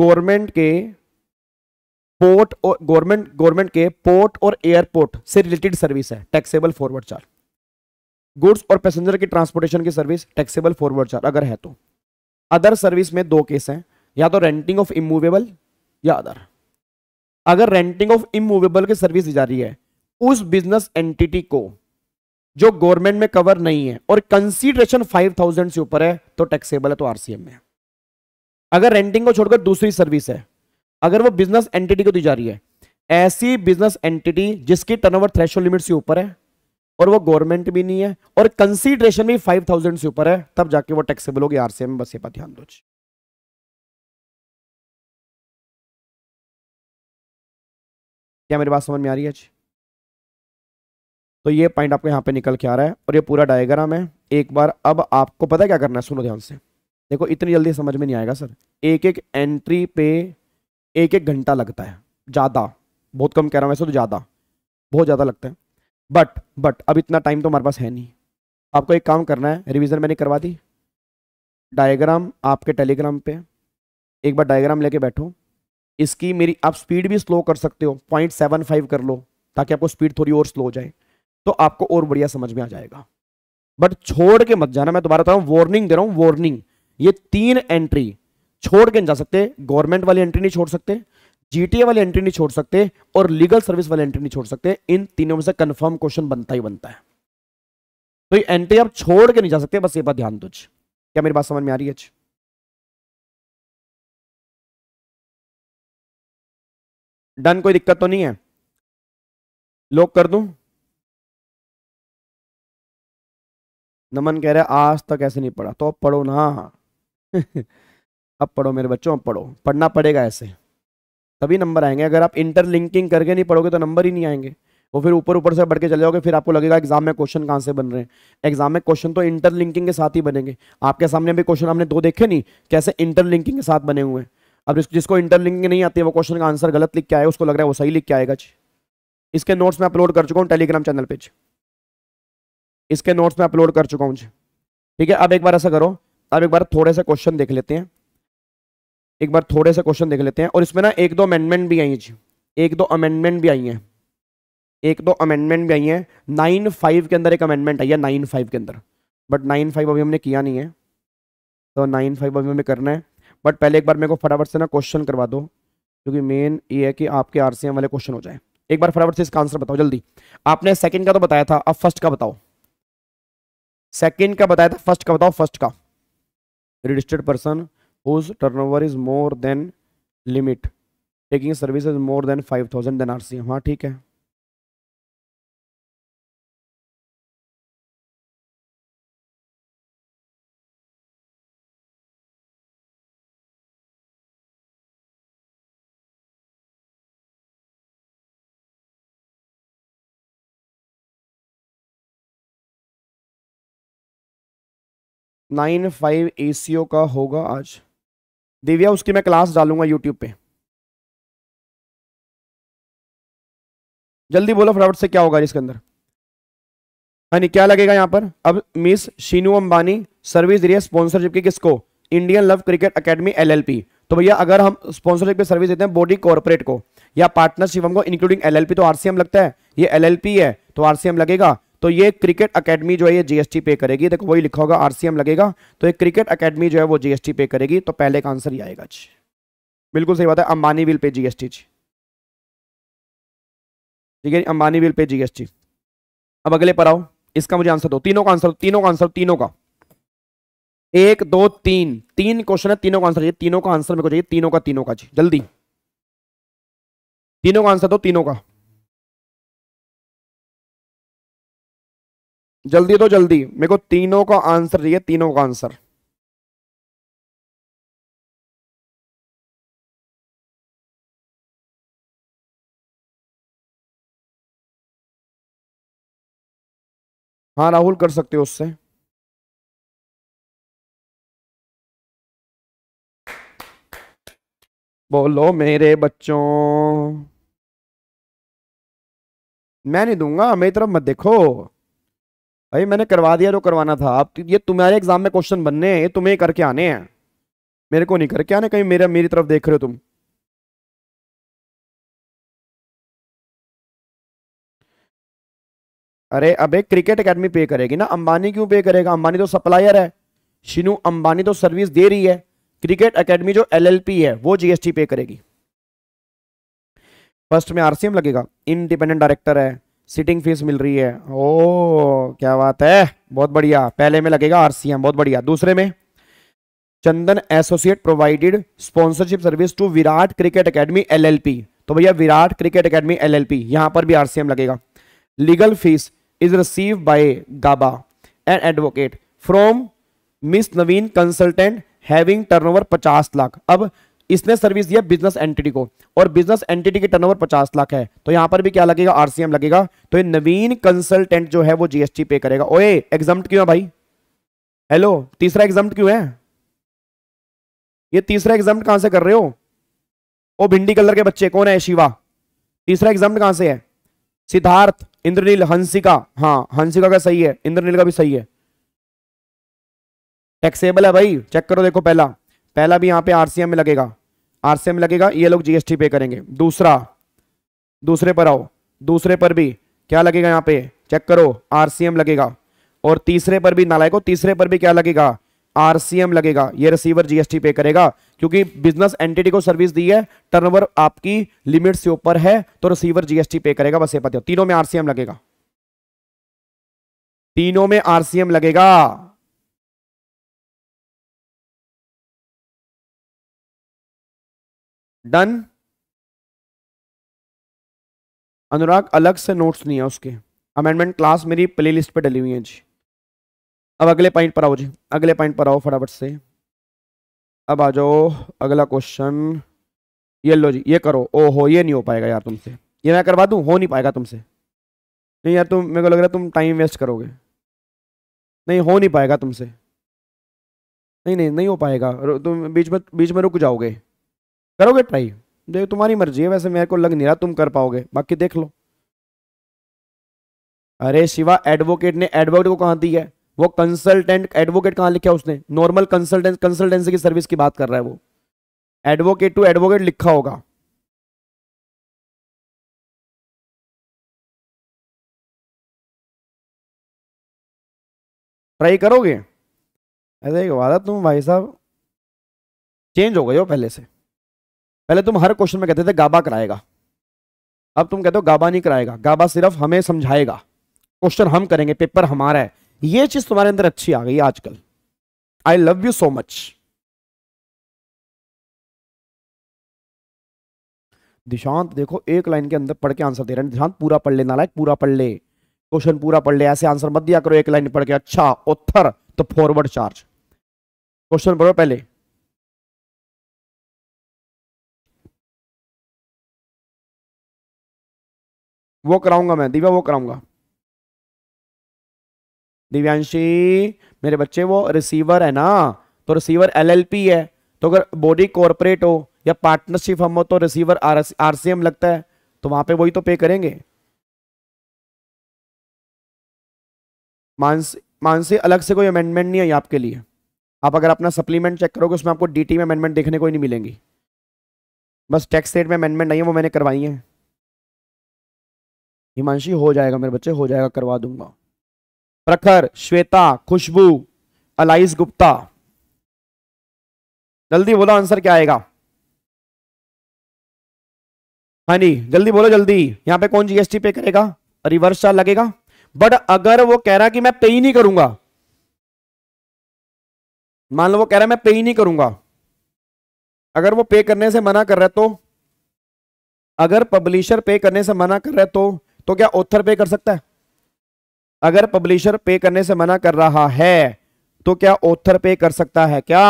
गवर्नमेंट के पोर्ट और गवर्नमेंट गवर्नमेंट के पोर्ट और एयरपोर्ट से रिलेटेड सर्विस है टैक्सेबल फॉरवर्ड चार्ज गुड्स और पैसेंजर की ट्रांसपोर्टेशन की सर्विस टैक्सेबल फॉरवर्ड चार्ज अगर है तो अदर सर्विस में दो केस हैं या तो रेंटिंग ऑफ इमूवेबल या अदर अगर रेंटिंग ऑफ इमूवेबल की सर्विस दी जा रही है उस बिजनेस एंटिटी को जो गवर्नमेंट में कवर नहीं है और कंसीडरेशन 5000 से ऊपर है तो टैक्सेबल है तो आरसीएम में अगर रेंटिंग को छोड़कर दूसरी सर्विस है अगर वो बिजनेस एंटिटी को दी जा रही है ऐसी बिजनेस एंटिटी जिसकी टर्नओवर थ्रेशोल्ड लिमिट से ऊपर है और वो गवर्नमेंट भी नहीं है और कंसीडरेशन भी फाइव थाउजेंड से ऊपर है तब जाके वो टैक्सेबल होगी आरसीएम बस ये बात ध्यान दो क्या मेरी बात समझ में आ रही है जी तो ये पॉइंट आपको यहां पे निकल के आ रहा है और ये पूरा डायग्राम है एक बार अब आपको पता क्या करना है सुनो ध्यान से देखो इतनी जल्दी समझ में नहीं आएगा सर एक एक एंट्री पे एक एक घंटा लगता है ज़्यादा बहुत कम कह रहा हूं वैसे तो ज़्यादा बहुत ज़्यादा लगता है बट बट अब इतना टाइम तो हमारे पास है नहीं आपको एक काम करना है रिवीजन मैंने करवा दी डायग्राम आपके टेलीग्राम पे एक बार डायग्राम लेके बैठो इसकी मेरी आप स्पीड भी स्लो कर सकते हो पॉइंट सेवन फाइव कर लो ताकि आपको स्पीड थोड़ी और स्लो हो जाए तो आपको और बढ़िया समझ में आ जाएगा बट छोड़ के मत जाना मैं दोबारा बता रहा हूँ वार्निंग दे रहा हूँ वार्निंग ये तीन एंट्री छोड़ के नहीं जा सकते गवर्नमेंट वाली एंट्री नहीं छोड़ सकते जीटीए वाली एंट्री नहीं छोड़ सकते और लीगल सर्विस वाली एंट्री नहीं छोड़ सकते इन तीनों में से कंफर्म क्वेश्चन बनता ही बनता है तो ये एंट्री आप छोड़ के नहीं जा सकते बस ये बात ध्यान दो क्या मेरी बात समझ में आ रही है डन कोई दिक्कत तो नहीं है लोग कर दू नमन कह रहा है आज तक ऐसे नहीं पढ़ा तो अब पढ़ो ना अब पढ़ो मेरे बच्चों अब पढ़ो पढ़ना पड़ेगा ऐसे तभी नंबर आएंगे अगर आप इंटरलिंकिंग करके नहीं पढ़ोगे तो नंबर ही नहीं आएंगे वो फिर ऊपर ऊपर से बढ़ के चले जाओगे फिर आपको लगेगा एग्जाम में क्वेश्चन कहाँ से बन रहे हैं एग्जाम में क्वेश्चन तो इंटरलिंकिंग के साथ ही बनेंगे आपके सामने भी क्वेश्चन आपने दो देखे नहीं कैसे इंटरलिंकिंग के साथ बने हुए हैं अब जिसको इंटरलिंकिंग नहीं आती है वो क्वेश्चन का आंसर गलत लिख के आया उसको लग रहा है वो सही लिख के आएगा जी इसके नोट्स में अपलोड कर चुका हूँ टेलीग्राम चैनल पेज इसके नोट्स में अपलोड कर चुका हूँ जी ठीक है अब एक बार ऐसा करो अब एक बार थोड़े से क्वेश्चन देख लेते हैं एक बार थोड़े से क्वेश्चन देख लेते हैं और इसमें ना एक दो अमेंडमेंट भी आई है जी एक दो अमेंडमेंट भी आई हैं एक दो अमेंडमेंट भी आई हैं नाइन फाइव के अंदर एक अमेंडमेंट आई है नाइन फाइव के अंदर बट नाइन फाइव अभी हमने किया नहीं है तो नाइन फाइव अभी हमें करना है बट पहले एक बार मेरे को फटाफट से ना क्वेश्चन करवा दो क्योंकि मेन ये है कि आपके आर वाले क्वेश्चन हो जाए एक बार फटाफट से इसका आंसर बताओ जल्दी आपने सेकेंड का तो बताया था अब फर्स्ट का बताओ सेकेंड का बताया था फर्स्ट का बताओ फर्स्ट का registered person whose turnover is more than limit taking services more than 5000 then rcm हाँ ठीक है नाइन फाइव ए का होगा आज दिव्या उसकी मैं क्लास डालूंगा यूट्यूब पे जल्दी बोलो फटाफट से क्या होगा इसके अंदर हाँ क्या लगेगा यहाँ पर अब मिस शीनू अंबानी सर्विस दे है स्पॉन्सरशिप की किसको Indian love cricket academy LLP तो भैया अगर हम स्पॉन्सरशिप की सर्विस देते हैं बॉडी कॉर्पोरेट को या पार्टनरशिप हमको इंक्लूडिंग एलएलपी तो आरसीएम लगता है ये एलएलपी है तो आरसीएम लगेगा तो ये क्रिकेट अकेडमी जो है ये जीएसटी पे करेगी देखो वही लिखा होगा आरसीएम लगेगा तो ये क्रिकेट अकेडमी जो है वो जीएसटी पे करेगी तो पहले का आंसर ही आएगा जी बिल्कुल सही बात है अंबानी बिल पे जीएसटी जी ठीक है अंबानी बिल पे जीएसटी अब अगले पर आओ इसका मुझे आंसर दो तीनों का आंसर तीनों का आंसर तीनों का एक दो तीन तीन क्वेश्चन है तीनों का आंसर चाहिए तीनों का आंसर मेरे को चाहिए तीनों का तीनों का जी जल्दी तीनों का आंसर दो तीनों का जल्दी दो जल्दी मेरे को तीनों का आंसर चाहिए तीनों का आंसर हाँ राहुल कर सकते हो उससे बोलो मेरे बच्चों मैं नहीं दूंगा मेरी तरफ मत देखो भाई मैंने करवा दिया जो करवाना था आप तो, ये तुम्हारे एग्जाम में क्वेश्चन बनने हैं ये तुम्हें करके आने हैं मेरे को नहीं करके आने कहीं मेरा मेरी तरफ देख रहे हो तुम अरे अबे क्रिकेट एकेडमी पे करेगी ना अंबानी क्यों पे करेगा अंबानी तो सप्लायर है शिनू अंबानी तो सर्विस दे रही है क्रिकेट एकेडमी जो एलएलपी है वो जीएसटी पे करेगी फर्स्ट में आरसीएम लगेगा इंडिपेंडेंट डायरेक्टर है सिटिंग फीस मिल रही है ओ क्या बात है बहुत बढ़िया पहले में लगेगा आरसीएम बहुत बढ़िया दूसरे में Chandan associate provided sponsorship service to Virat cricket academy LLP तो भैया विराट क्रिकेट अकेडमी एलएलपी यहां पर भी आरसीएम लगेगा legal fees is receive by Gaba and advocate from miss Naveen consultant having turnover 50 lakh अब इसने सर्विस दिया बिजनेस एंटिटी को और बिजनेस एंटिटी की टर्नओवर 50 लाख है तो यहां पर भी क्या लगेगा आरसीएम लगेगा तो ये नवीन कंसल्टेंट जो है वो जीएसटी पे करेगा ओए एग्जाम क्यों है भाई हेलो तीसरा एग्जाम क्यों है ये तीसरा एग्जाम कहां से कर रहे हो ओ भिंडी कलर के बच्चे कौन है शिवा तीसरा एग्जाम कहां से है सिद्धार्थ इंद्रनील हंसिका हाँ हंसिका का सही है इंद्रनील का भी सही है टैक्सेबल है भाई चेक करो देखो पहला पहला भी यहां पे आरसीएम में लगेगा आरसीएम लगेगा ये लोग जीएसटी पे करेंगे दूसरा दूसरे पर आओ दूसरे पर भी क्या लगेगा यहाँ पे चेक करो आरसीएम लगेगा और तीसरे पर भी नालायको तीसरे पर भी क्या लगेगा आरसीएम लगेगा ये रिसीवर जीएसटी पे करेगा क्योंकि बिजनेस एंटिटी को सर्विस दी है टर्नओवर आपकी लिमिट से ऊपर है तो रिसीवर जीएसटी पे करेगा बस ये पता तीनों में आरसीएम लगेगा तीनों में आरसीएम लगेगा डन अनुराग अलग से नोट्स नहीं है उसके अमेंडमेंट क्लास मेरी प्ले लिस्ट पर डली हुई है जी अब अगले पॉइंट पर आओ जी अगले पॉइंट पर आओ फटाफट से अब आ जाओ अगला क्वेश्चन ये लो जी ये करो ओहो ये नहीं हो पाएगा यार तुमसे ये मैं करवा दूँ हो नहीं पाएगा तुमसे नहीं यार तुम मेरे को लग रहा है तुम टाइम वेस्ट करोगे नहीं हो नहीं पाएगा तुमसे नहीं नहीं नहीं हो पाएगा तुम बीच में बीच में रुक जाओगे करोगे ट्राई देख तुम्हारी मर्जी है वैसे मेरे को लग नहीं रहा तुम कर पाओगे बाकी देख लो अरे शिवा एडवोकेट ने एडवोकेट को कहा दी है वो कंसल्टेंट एडवोकेट कहा लिखा उसने नॉर्मल कंसल्टेंट कंसल्टेंसी की सर्विस की बात कर रहा है वो एडवोकेट टू एडवोकेट लिखा होगा ट्राई करोगे ऐसे वादा तुम भाई साहब चेंज हो गए हो पहले से पहले तुम हर क्वेश्चन में कहते थे गाबा कराएगा अब तुम कहते हो गाबा नहीं कराएगा गाबा सिर्फ हमें समझाएगा क्वेश्चन हम करेंगे पेपर हमारा है ये चीज तुम्हारे अंदर अच्छी आ गई आजकल I love you so much Dishant देखो एक लाइन के अंदर पढ़ के आंसर दे रहे हैं दिशांत पूरा पढ़ लेना लाइक पूरा पढ़ ले क्वेश्चन पूरा पढ़ ले ऐसे आंसर मत दिया करो एक लाइन पढ़ के अच्छा ओथर तो फॉरवर्ड चार्ज क्वेश्चन पढ़ो पहले वो कराऊंगा मैं दिव्या वो कराऊंगा दिव्यांशी मेरे बच्चे वो रिसीवर है ना तो रिसीवर एलएलपी है तो अगर बॉडी कॉरपोरेट हो या पार्टनरशिप हम हो तो रिसीवर आरसीएम लगता है तो वहां पे वही तो पे करेंगे मानसी मानसी अलग से कोई अमेंडमेंट नहीं है आपके लिए आप अगर अपना सप्लीमेंट चेक करोगे उसमें आपको डीटी में अमेंडमेंट देखने को ही नहीं मिलेंगी बस टैक्स रेट में अमेंडमेंट आई है वो मैंने करवाई है हिमांशी हो जाएगा मेरे बच्चे हो जाएगा करवा दूंगा प्रखर श्वेता खुशबू अलाइस गुप्ता जल्दी बोलो आंसर क्या आएगा हाँ जी जल्दी बोलो जल्दी यहां पे कौन जीएसटी पे करेगा रिवर्स चार्ज लगेगा बट अगर वो कह रहा कि मैं पे ही नहीं करूंगा मान लो वो कह रहा है मैं पे ही नहीं करूंगा अगर वो पे करने से मना कर रहा है तो अगर पब्लिशर पे करने से मना कर रहा है तो तो क्या ऑथर पे कर सकता है अगर पब्लिशर पे करने से मना कर रहा है तो क्या ऑथर पे कर सकता है क्या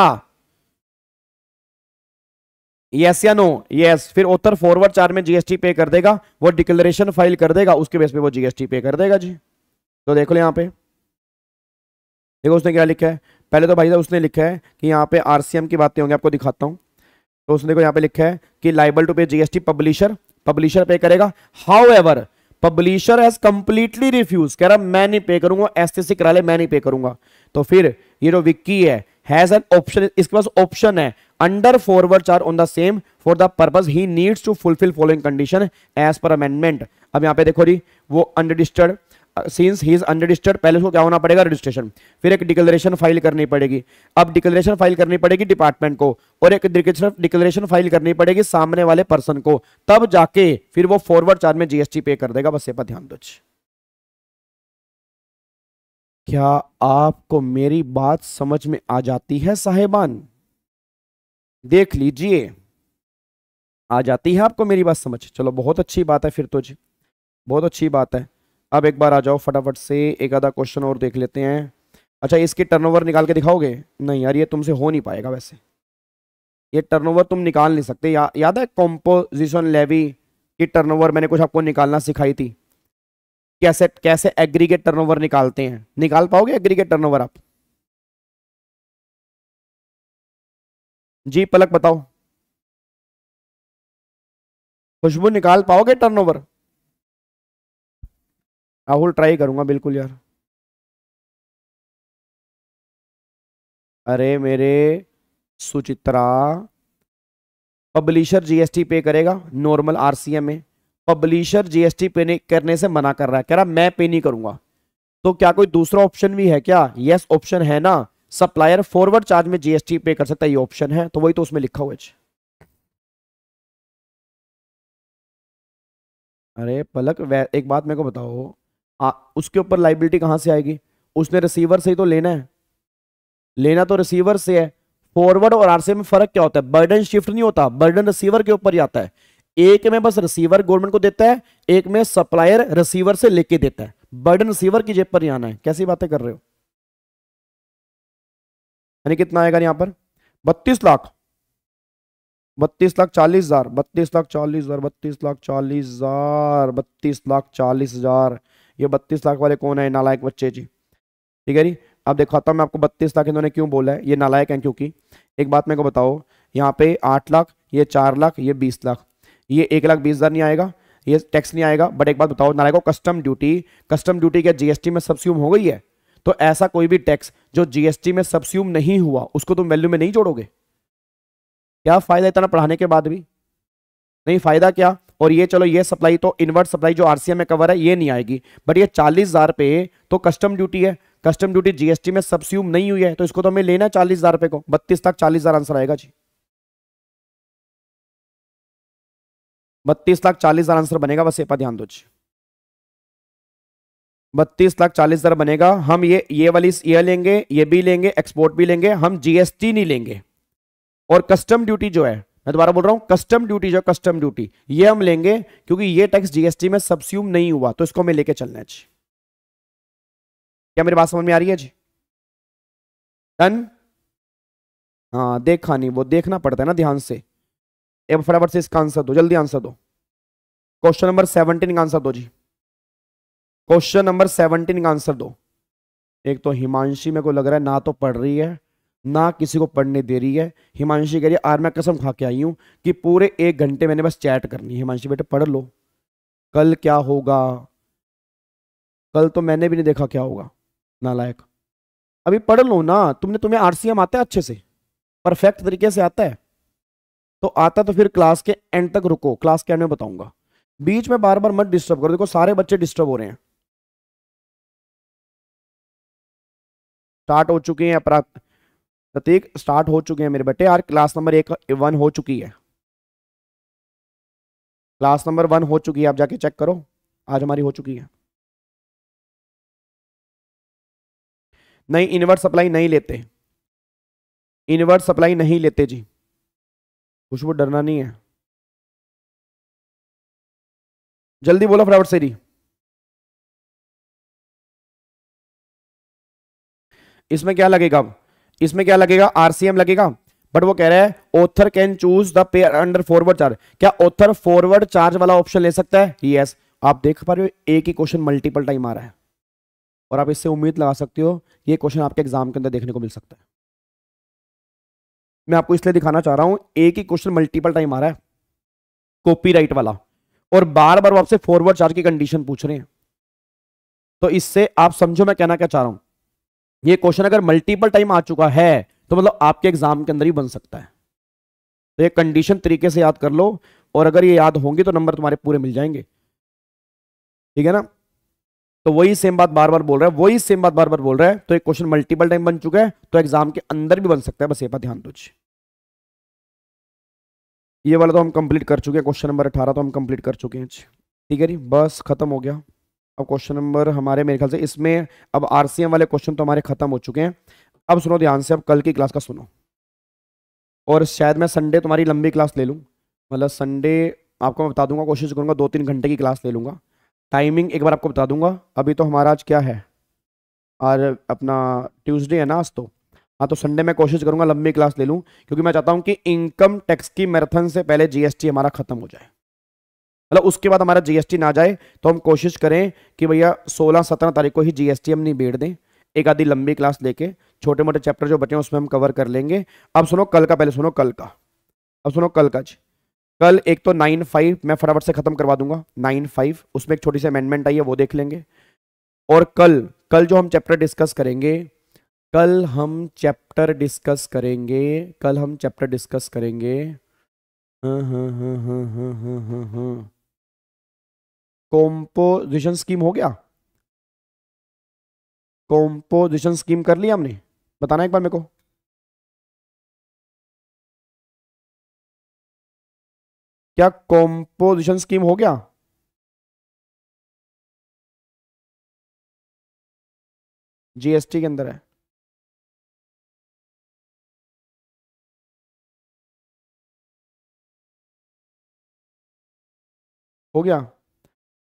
यस या नो यस फिर ऑथर फॉरवर्ड चार्ज में जीएसटी पे कर देगा वो डिक्लेरेशन फाइल कर देगा उसके बेस पे वो जीएसटी पे कर देगा जी तो देखो यहां पे देखो उसने क्या लिखा है पहले तो भाई साहब उसने लिखा है कि यहां पे आरसीएम की बातें होंगी आपको दिखाता हूं तो उसने देखो यहां पे लिखा है कि liable to pay GST publisher publisher pay करेगा how publisher has completely refuse कह रहा मैं नहीं पे करूंगा ऐसे से करा ले मैं नहीं पे करूंगा तो फिर ये जो विक्की है हैज एन ऑप्शन इसके पास ऑप्शन है under forward are on the same for the purpose he needs to fulfil following condition as per amendment अब यहां पे देखो जी वो unregistered since he is unregistered पहले उसको क्या होना पड़ेगा रजिस्ट्रेशन फिर एक डिक्लेरेशन फाइल करनी पड़ेगी अब डिक्लेरेशन फाइल करनी पड़ेगी डिपार्टमेंट को और एक डिक्लेरेशन फाइल करनी पड़ेगी सामने वाले पर्सन को तब जाके फिर वो फॉरवर्ड चार्ज में जीएसटी पे कर देगा बस ये पर ध्यान दो क्या आपको मेरी बात समझ में आ जाती है साहेबान देख लीजिए आ जाती है आपको मेरी बात समझ चलो बहुत अच्छी बात है फिर तो जी बहुत अच्छी बात है अब एक बार आ जाओ फटाफट से एक आधा क्वेश्चन और देख लेते हैं अच्छा इसकी टर्नओवर निकाल के दिखाओगे नहीं यार ये तुमसे हो नहीं पाएगा वैसे ये टर्नओवर तुम निकाल नहीं सकते या, याद है कॉम्पोजिशन लेवी की टर्नओवर मैंने कुछ आपको निकालना सिखाई थी कैसे कैसे एग्रीगेट टर्नओवर निकालते हैं निकाल पाओगे एग्रीगेट टर्नओवर आप जी पलक बताओ खुशबू निकाल पाओगे टर्नओवर राहुल ट्राई करूँगा बिल्कुल यार अरे मेरे सुचित्रा पब्लिशर जीएसटी पे करेगा नॉर्मल आरसीएम में पब्लिशर जीएसटी पे नहीं करने से मना कर रहा है कह रहा मैं पे नहीं करूंगा तो क्या कोई दूसरा ऑप्शन भी है क्या यस ऑप्शन है ना सप्लायर फॉरवर्ड चार्ज में जीएसटी पे कर सकता है ये ऑप्शन है तो वही तो उसमें लिखा हुआ है अरे पलक एक बात मेरे को बताओ आ, उसके ऊपर लाइबिलिटी कहां से आएगी उसने रिसीवर से ही तो लेना है लेना तो रिसीवर से है फॉरवर्ड और आरसे में फर्क क्या होता है बर्डन शिफ्ट नहीं होता बर्डन रिसीवर के ऊपर ही आता है एक में बस रिसीवर गवर्नमेंट को देता है एक में सप्लायर रिसीवर से लेके देता है बर्डन रिसीवर की जेब पर ही आना है कैसी बातें कर रहे हो यानी कितना आएगा यहां पर बत्तीस लाख बत्तीस लाख चालीस हजार बत्तीस लाख चालीस हजार बत्तीस लाख चालीस हजार बत्तीस लाख चालीस हजार ये बत्तीस लाख वाले कौन है नालायक बच्चे जी ठीक है जी अब देखो हूँ मैं आपको बत्तीस लाख इन्होंने क्यों बोला है ये नालायक हैं क्योंकि एक बात मेरे को बताओ यहाँ पे आठ लाख ये चार लाख ये बीस लाख ये एक लाख बीस हज़ार नहीं आएगा ये टैक्स नहीं आएगा बट एक बात बताओ नालायक को कस्टम ड्यूटी कस्टम ड्यूटी क्या जीएसटी में सब्स्यूम हो गई है तो ऐसा कोई भी टैक्स जो जीएसटी में सब्स्यूम नहीं हुआ उसको तुम वैल्यू में नहीं जोड़ोगे क्या फ़ायदा इतना पढ़ाने के बाद भी नहीं फ़ायदा क्या और ये चलो ये सप्लाई तो इनवर्ट सप्लाई जो आरसीएम में कवर है ये नहीं आएगी बट ये चालीस हजार पे तो कस्टम ड्यूटी है कस्टम ड्यूटी जीएसटी में सब्स्यूम नहीं हुई है तो इसको तो हमें लेना है चालीस हजार रुपए को बत्तीस लाख चालीस हजार आंसर आएगा जी बत्तीस लाख चालीस हजार आंसर बनेगा बस एपा ध्यान दो जी बत्तीस लाख चालीस हजार बनेगा हम ये ये वाली ये लेंगे ये भी लेंगे एक्सपोर्ट भी लेंगे हम जीएसटी नहीं लेंगे और कस्टम ड्यूटी जो है मैं दोबारा बोल रहा हूँ कस्टम ड्यूटी जो कस्टम ड्यूटी ये हम लेंगे क्योंकि ये टैक्स जीएसटी में सब्स्यूम नहीं हुआ तो इसको हमें लेके चलना है जी क्या मेरी बात समझ में आ रही है जी डन हाँ देखा नहीं वो देखना पड़ता है ना ध्यान से एक फटाफट से इसका आंसर दो जल्दी आंसर दो क्वेश्चन नंबर सेवनटीन का आंसर दो जी क्वेश्चन नंबर सेवनटीन का आंसर दो एक तो हिमांशी मेरे को लग रहा है ना तो पढ़ रही है ना किसी को पढ़ने दे रही है हिमांशी कह रही है आर मैं कसम खा के आई हूँ कि पूरे एक घंटे मैंने बस चैट करनी है हिमांशी बेटे पढ़ लो कल क्या होगा कल तो मैंने भी नहीं देखा क्या होगा नालायक अभी पढ़ लो ना तुमने तुम्हें एम आता है अच्छे से परफेक्ट तरीके से आता है तो आता तो फिर क्लास के एंड तक रुको क्लास के एंड में बताऊंगा बीच में बार बार मत डिस्टर्ब करो देखो सारे बच्चे डिस्टर्ब हो रहे हैं स्टार्ट हो चुके हैं अपराध प्रत्येक स्टार्ट हो चुके हैं मेरे बेटे यार क्लास नंबर एक वन हो चुकी है क्लास नंबर वन हो चुकी है आप जाके चेक करो आज हमारी हो चुकी है नहीं इनवर्ट सप्लाई नहीं लेते इनवर्ट सप्लाई नहीं लेते जी वो डरना नहीं है जल्दी बोलो फटाफट से जी इसमें क्या लगेगा अब इसमें क्या लगेगा आरसीएम लगेगा बट वो कह रहा है author can choose the payer under forward charge क्या ऑथर फॉरवर्ड चार्ज वाला ऑप्शन ले सकता है यस yes. आप देख पा रहे हो एक ही क्वेश्चन मल्टीपल टाइम आ रहा है और आप इससे उम्मीद लगा सकते हो ये क्वेश्चन आपके एग्जाम के अंदर देखने को मिल सकता है मैं आपको इसलिए दिखाना चाह रहा हूं एक ही क्वेश्चन मल्टीपल टाइम आ रहा है कॉपीराइट वाला और बार बार वो आपसे फॉरवर्ड चार्ज की कंडीशन पूछ रहे हैं तो इससे आप समझो मैं कहना क्या चाह रहा हूं ये क्वेश्चन अगर मल्टीपल टाइम आ चुका है तो मतलब आपके एग्जाम के अंदर ही बन सकता है तो ये कंडीशन तरीके से याद कर लो और अगर ये याद होंगे तो नंबर तुम्हारे पूरे मिल जाएंगे ठीक है ना तो वही सेम बात बार बार बोल रहा है वही सेम बात बार बार बोल रहा है तो एक क्वेश्चन मल्टीपल टाइम बन चुका है तो एग्जाम के अंदर भी बन सकता है बस ये बात ध्यान दो ये वाला तो हम कंप्लीट कर चुके हैं क्वेश्चन नंबर अठारह तो हम कंप्लीट कर चुके हैं ठीक है जी बस खत्म हो गया अब क्वेश्चन नंबर हमारे मेरे ख्याल से इसमें अब आरसीएम वाले क्वेश्चन तो हमारे खत्म हो चुके हैं अब सुनो ध्यान से अब कल की क्लास का सुनो और शायद मैं संडे तुम्हारी लंबी क्लास ले लूँ मतलब संडे आपको मैं बता दूंगा कोशिश करूँगा दो तीन घंटे की क्लास ले लूँगा टाइमिंग एक बार आपको बता दूंगा अभी तो हमारा आज क्या है और अपना ट्यूसडे है ना आज तो हाँ तो संडे मैं कोशिश करूँगा लंबी क्लास ले लूँ क्योंकि मैं चाहता हूँ कि इनकम टैक्स की मैराथन से पहले जीएसटी हमारा खत्म हो जाए मतलब उसके बाद हमारा जीएसटी ना जाए तो हम कोशिश करें कि भैया सोलह सत्रह तारीख को ही जीएसटी हम नहीं बेड़ दें एक आधी लंबी क्लास लेके छोटे मोटे चैप्टर जो बचे हैं उसमें हम कवर कर लेंगे अब सुनो कल का पहले सुनो कल का अब सुनो कल का जी कल एक तो नाइन फाइव मैं फटाफट से खत्म करवा दूंगा नाइन फाइव उसमें एक छोटी सी अमेंडमेंट आई है वो देख लेंगे और कल कल जो हम चैप्टर डिस्कस करेंगे कल हम चैप्टर डिस्कस करेंगे कल हम चैप्टर डिस्कस करेंगे हाँ हाँ हाँ हाँ हाँ हाँ हाँ, हाँ। कॉम्पोजिशन स्कीम हो गया कॉम्पोजिशन स्कीम कर लिया हमने बताना एक बार मेरे को क्या कॉम्पोजिशन स्कीम हो गया जीएसटी के अंदर है हो गया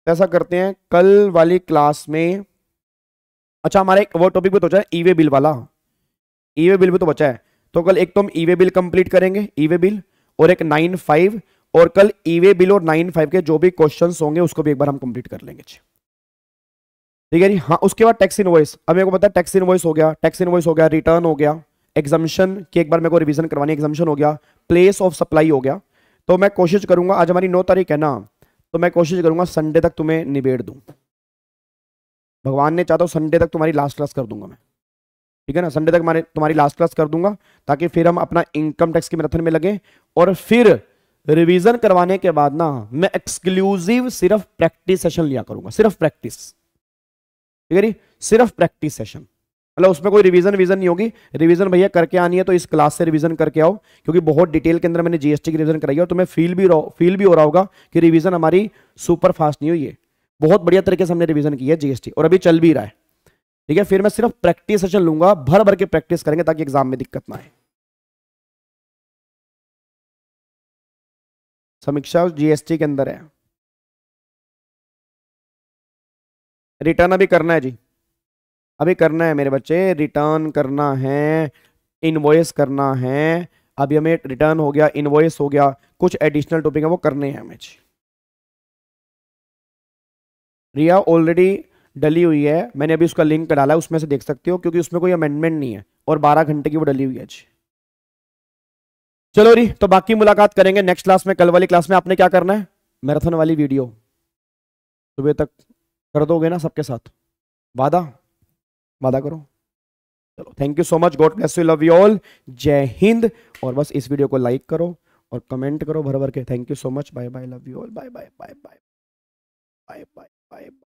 ऐसा करते हैं कल वाली क्लास में अच्छा हमारा एक वो टॉपिक भी तो बचा ईवे बिल वाला ईवे बिल भी तो बचा है तो कल एक तो हम ईवे बिल कंप्लीट करेंगे ईवे बिल और एक नाइन फाइव और कल ईवे बिल और नाइन फाइव के जो भी क्वेश्चन होंगे उसको भी एक बार हम कंप्लीट कर लेंगे ठीक है जी हाँ उसके बाद टैक्स इन अब मेरे को पता है टैक्स इनवॉइस हो गया टैक्स वॉइस हो गया रिटर्न हो गया एग्जामिशन की एक बार मेरे को रिविजन करवानी एग्जामिशन हो गया प्लेस ऑफ सप्लाई हो गया तो मैं कोशिश करूंगा आज हमारी नौ तारीख है ना तो मैं कोशिश करूंगा संडे तक तुम्हें निबेड़ दू भगवान ने चाहता हूँ संडे तक तुम्हारी लास्ट क्लास कर दूंगा मैं ठीक है ना संडे तक तुम्हारी लास्ट क्लास कर दूंगा ताकि फिर हम अपना इनकम टैक्स के मैराथन में लगे और फिर रिवीजन करवाने के बाद ना मैं एक्सक्लूसिव सिर्फ प्रैक्टिस सेशन लिया करूंगा सिर्फ प्रैक्टिस ठीक है सिर्फ प्रैक्टिस सेशन मतलब उसमें कोई रिवीजन विजन नहीं होगी रिवीजन भैया करके आनी है तो इस क्लास से रिवीजन करके आओ क्योंकि बहुत डिटेल के अंदर मैंने जीएसटी की रिवीजन कराई है और तुम्हें फील भी फील भी हो रहा होगा कि रिवीजन हमारी सुपर फास्ट नहीं हुई है बहुत बढ़िया तरीके से हमने रिवीजन किया है जीएसटी और अभी चल भी रहा है ठीक है फिर मैं सिर्फ प्रैक्टिस सेशन लूंगा भर भर के प्रैक्टिस करेंगे ताकि एग्जाम में दिक्कत ना आए समीक्षा जीएसटी के अंदर है रिटर्न अभी करना है जी अभी करना है मेरे बच्चे रिटर्न करना है इनवॉइस करना है अभी हमें रिटर्न हो गया इनवॉइस हो गया कुछ एडिशनल टॉपिक है वो करने हैं हमें रिया ऑलरेडी डली हुई है मैंने अभी उसका लिंक डाला है उसमें से देख सकते हो क्योंकि उसमें कोई अमेंडमेंट नहीं है और बारह घंटे की वो डली हुई है जी चलो री तो बाकी मुलाकात करेंगे नेक्स्ट क्लास में कल वाली क्लास में आपने क्या करना है मैराथन वाली वीडियो सुबह तक कर दोगे ना सबके साथ वादा वादा करो चलो thank you so much God bless you love you all जय हिंद और बस इस वीडियो को लाइक करो और कमेंट करो भर भर के thank you so much bye bye love you all bye bye bye bye bye bye bye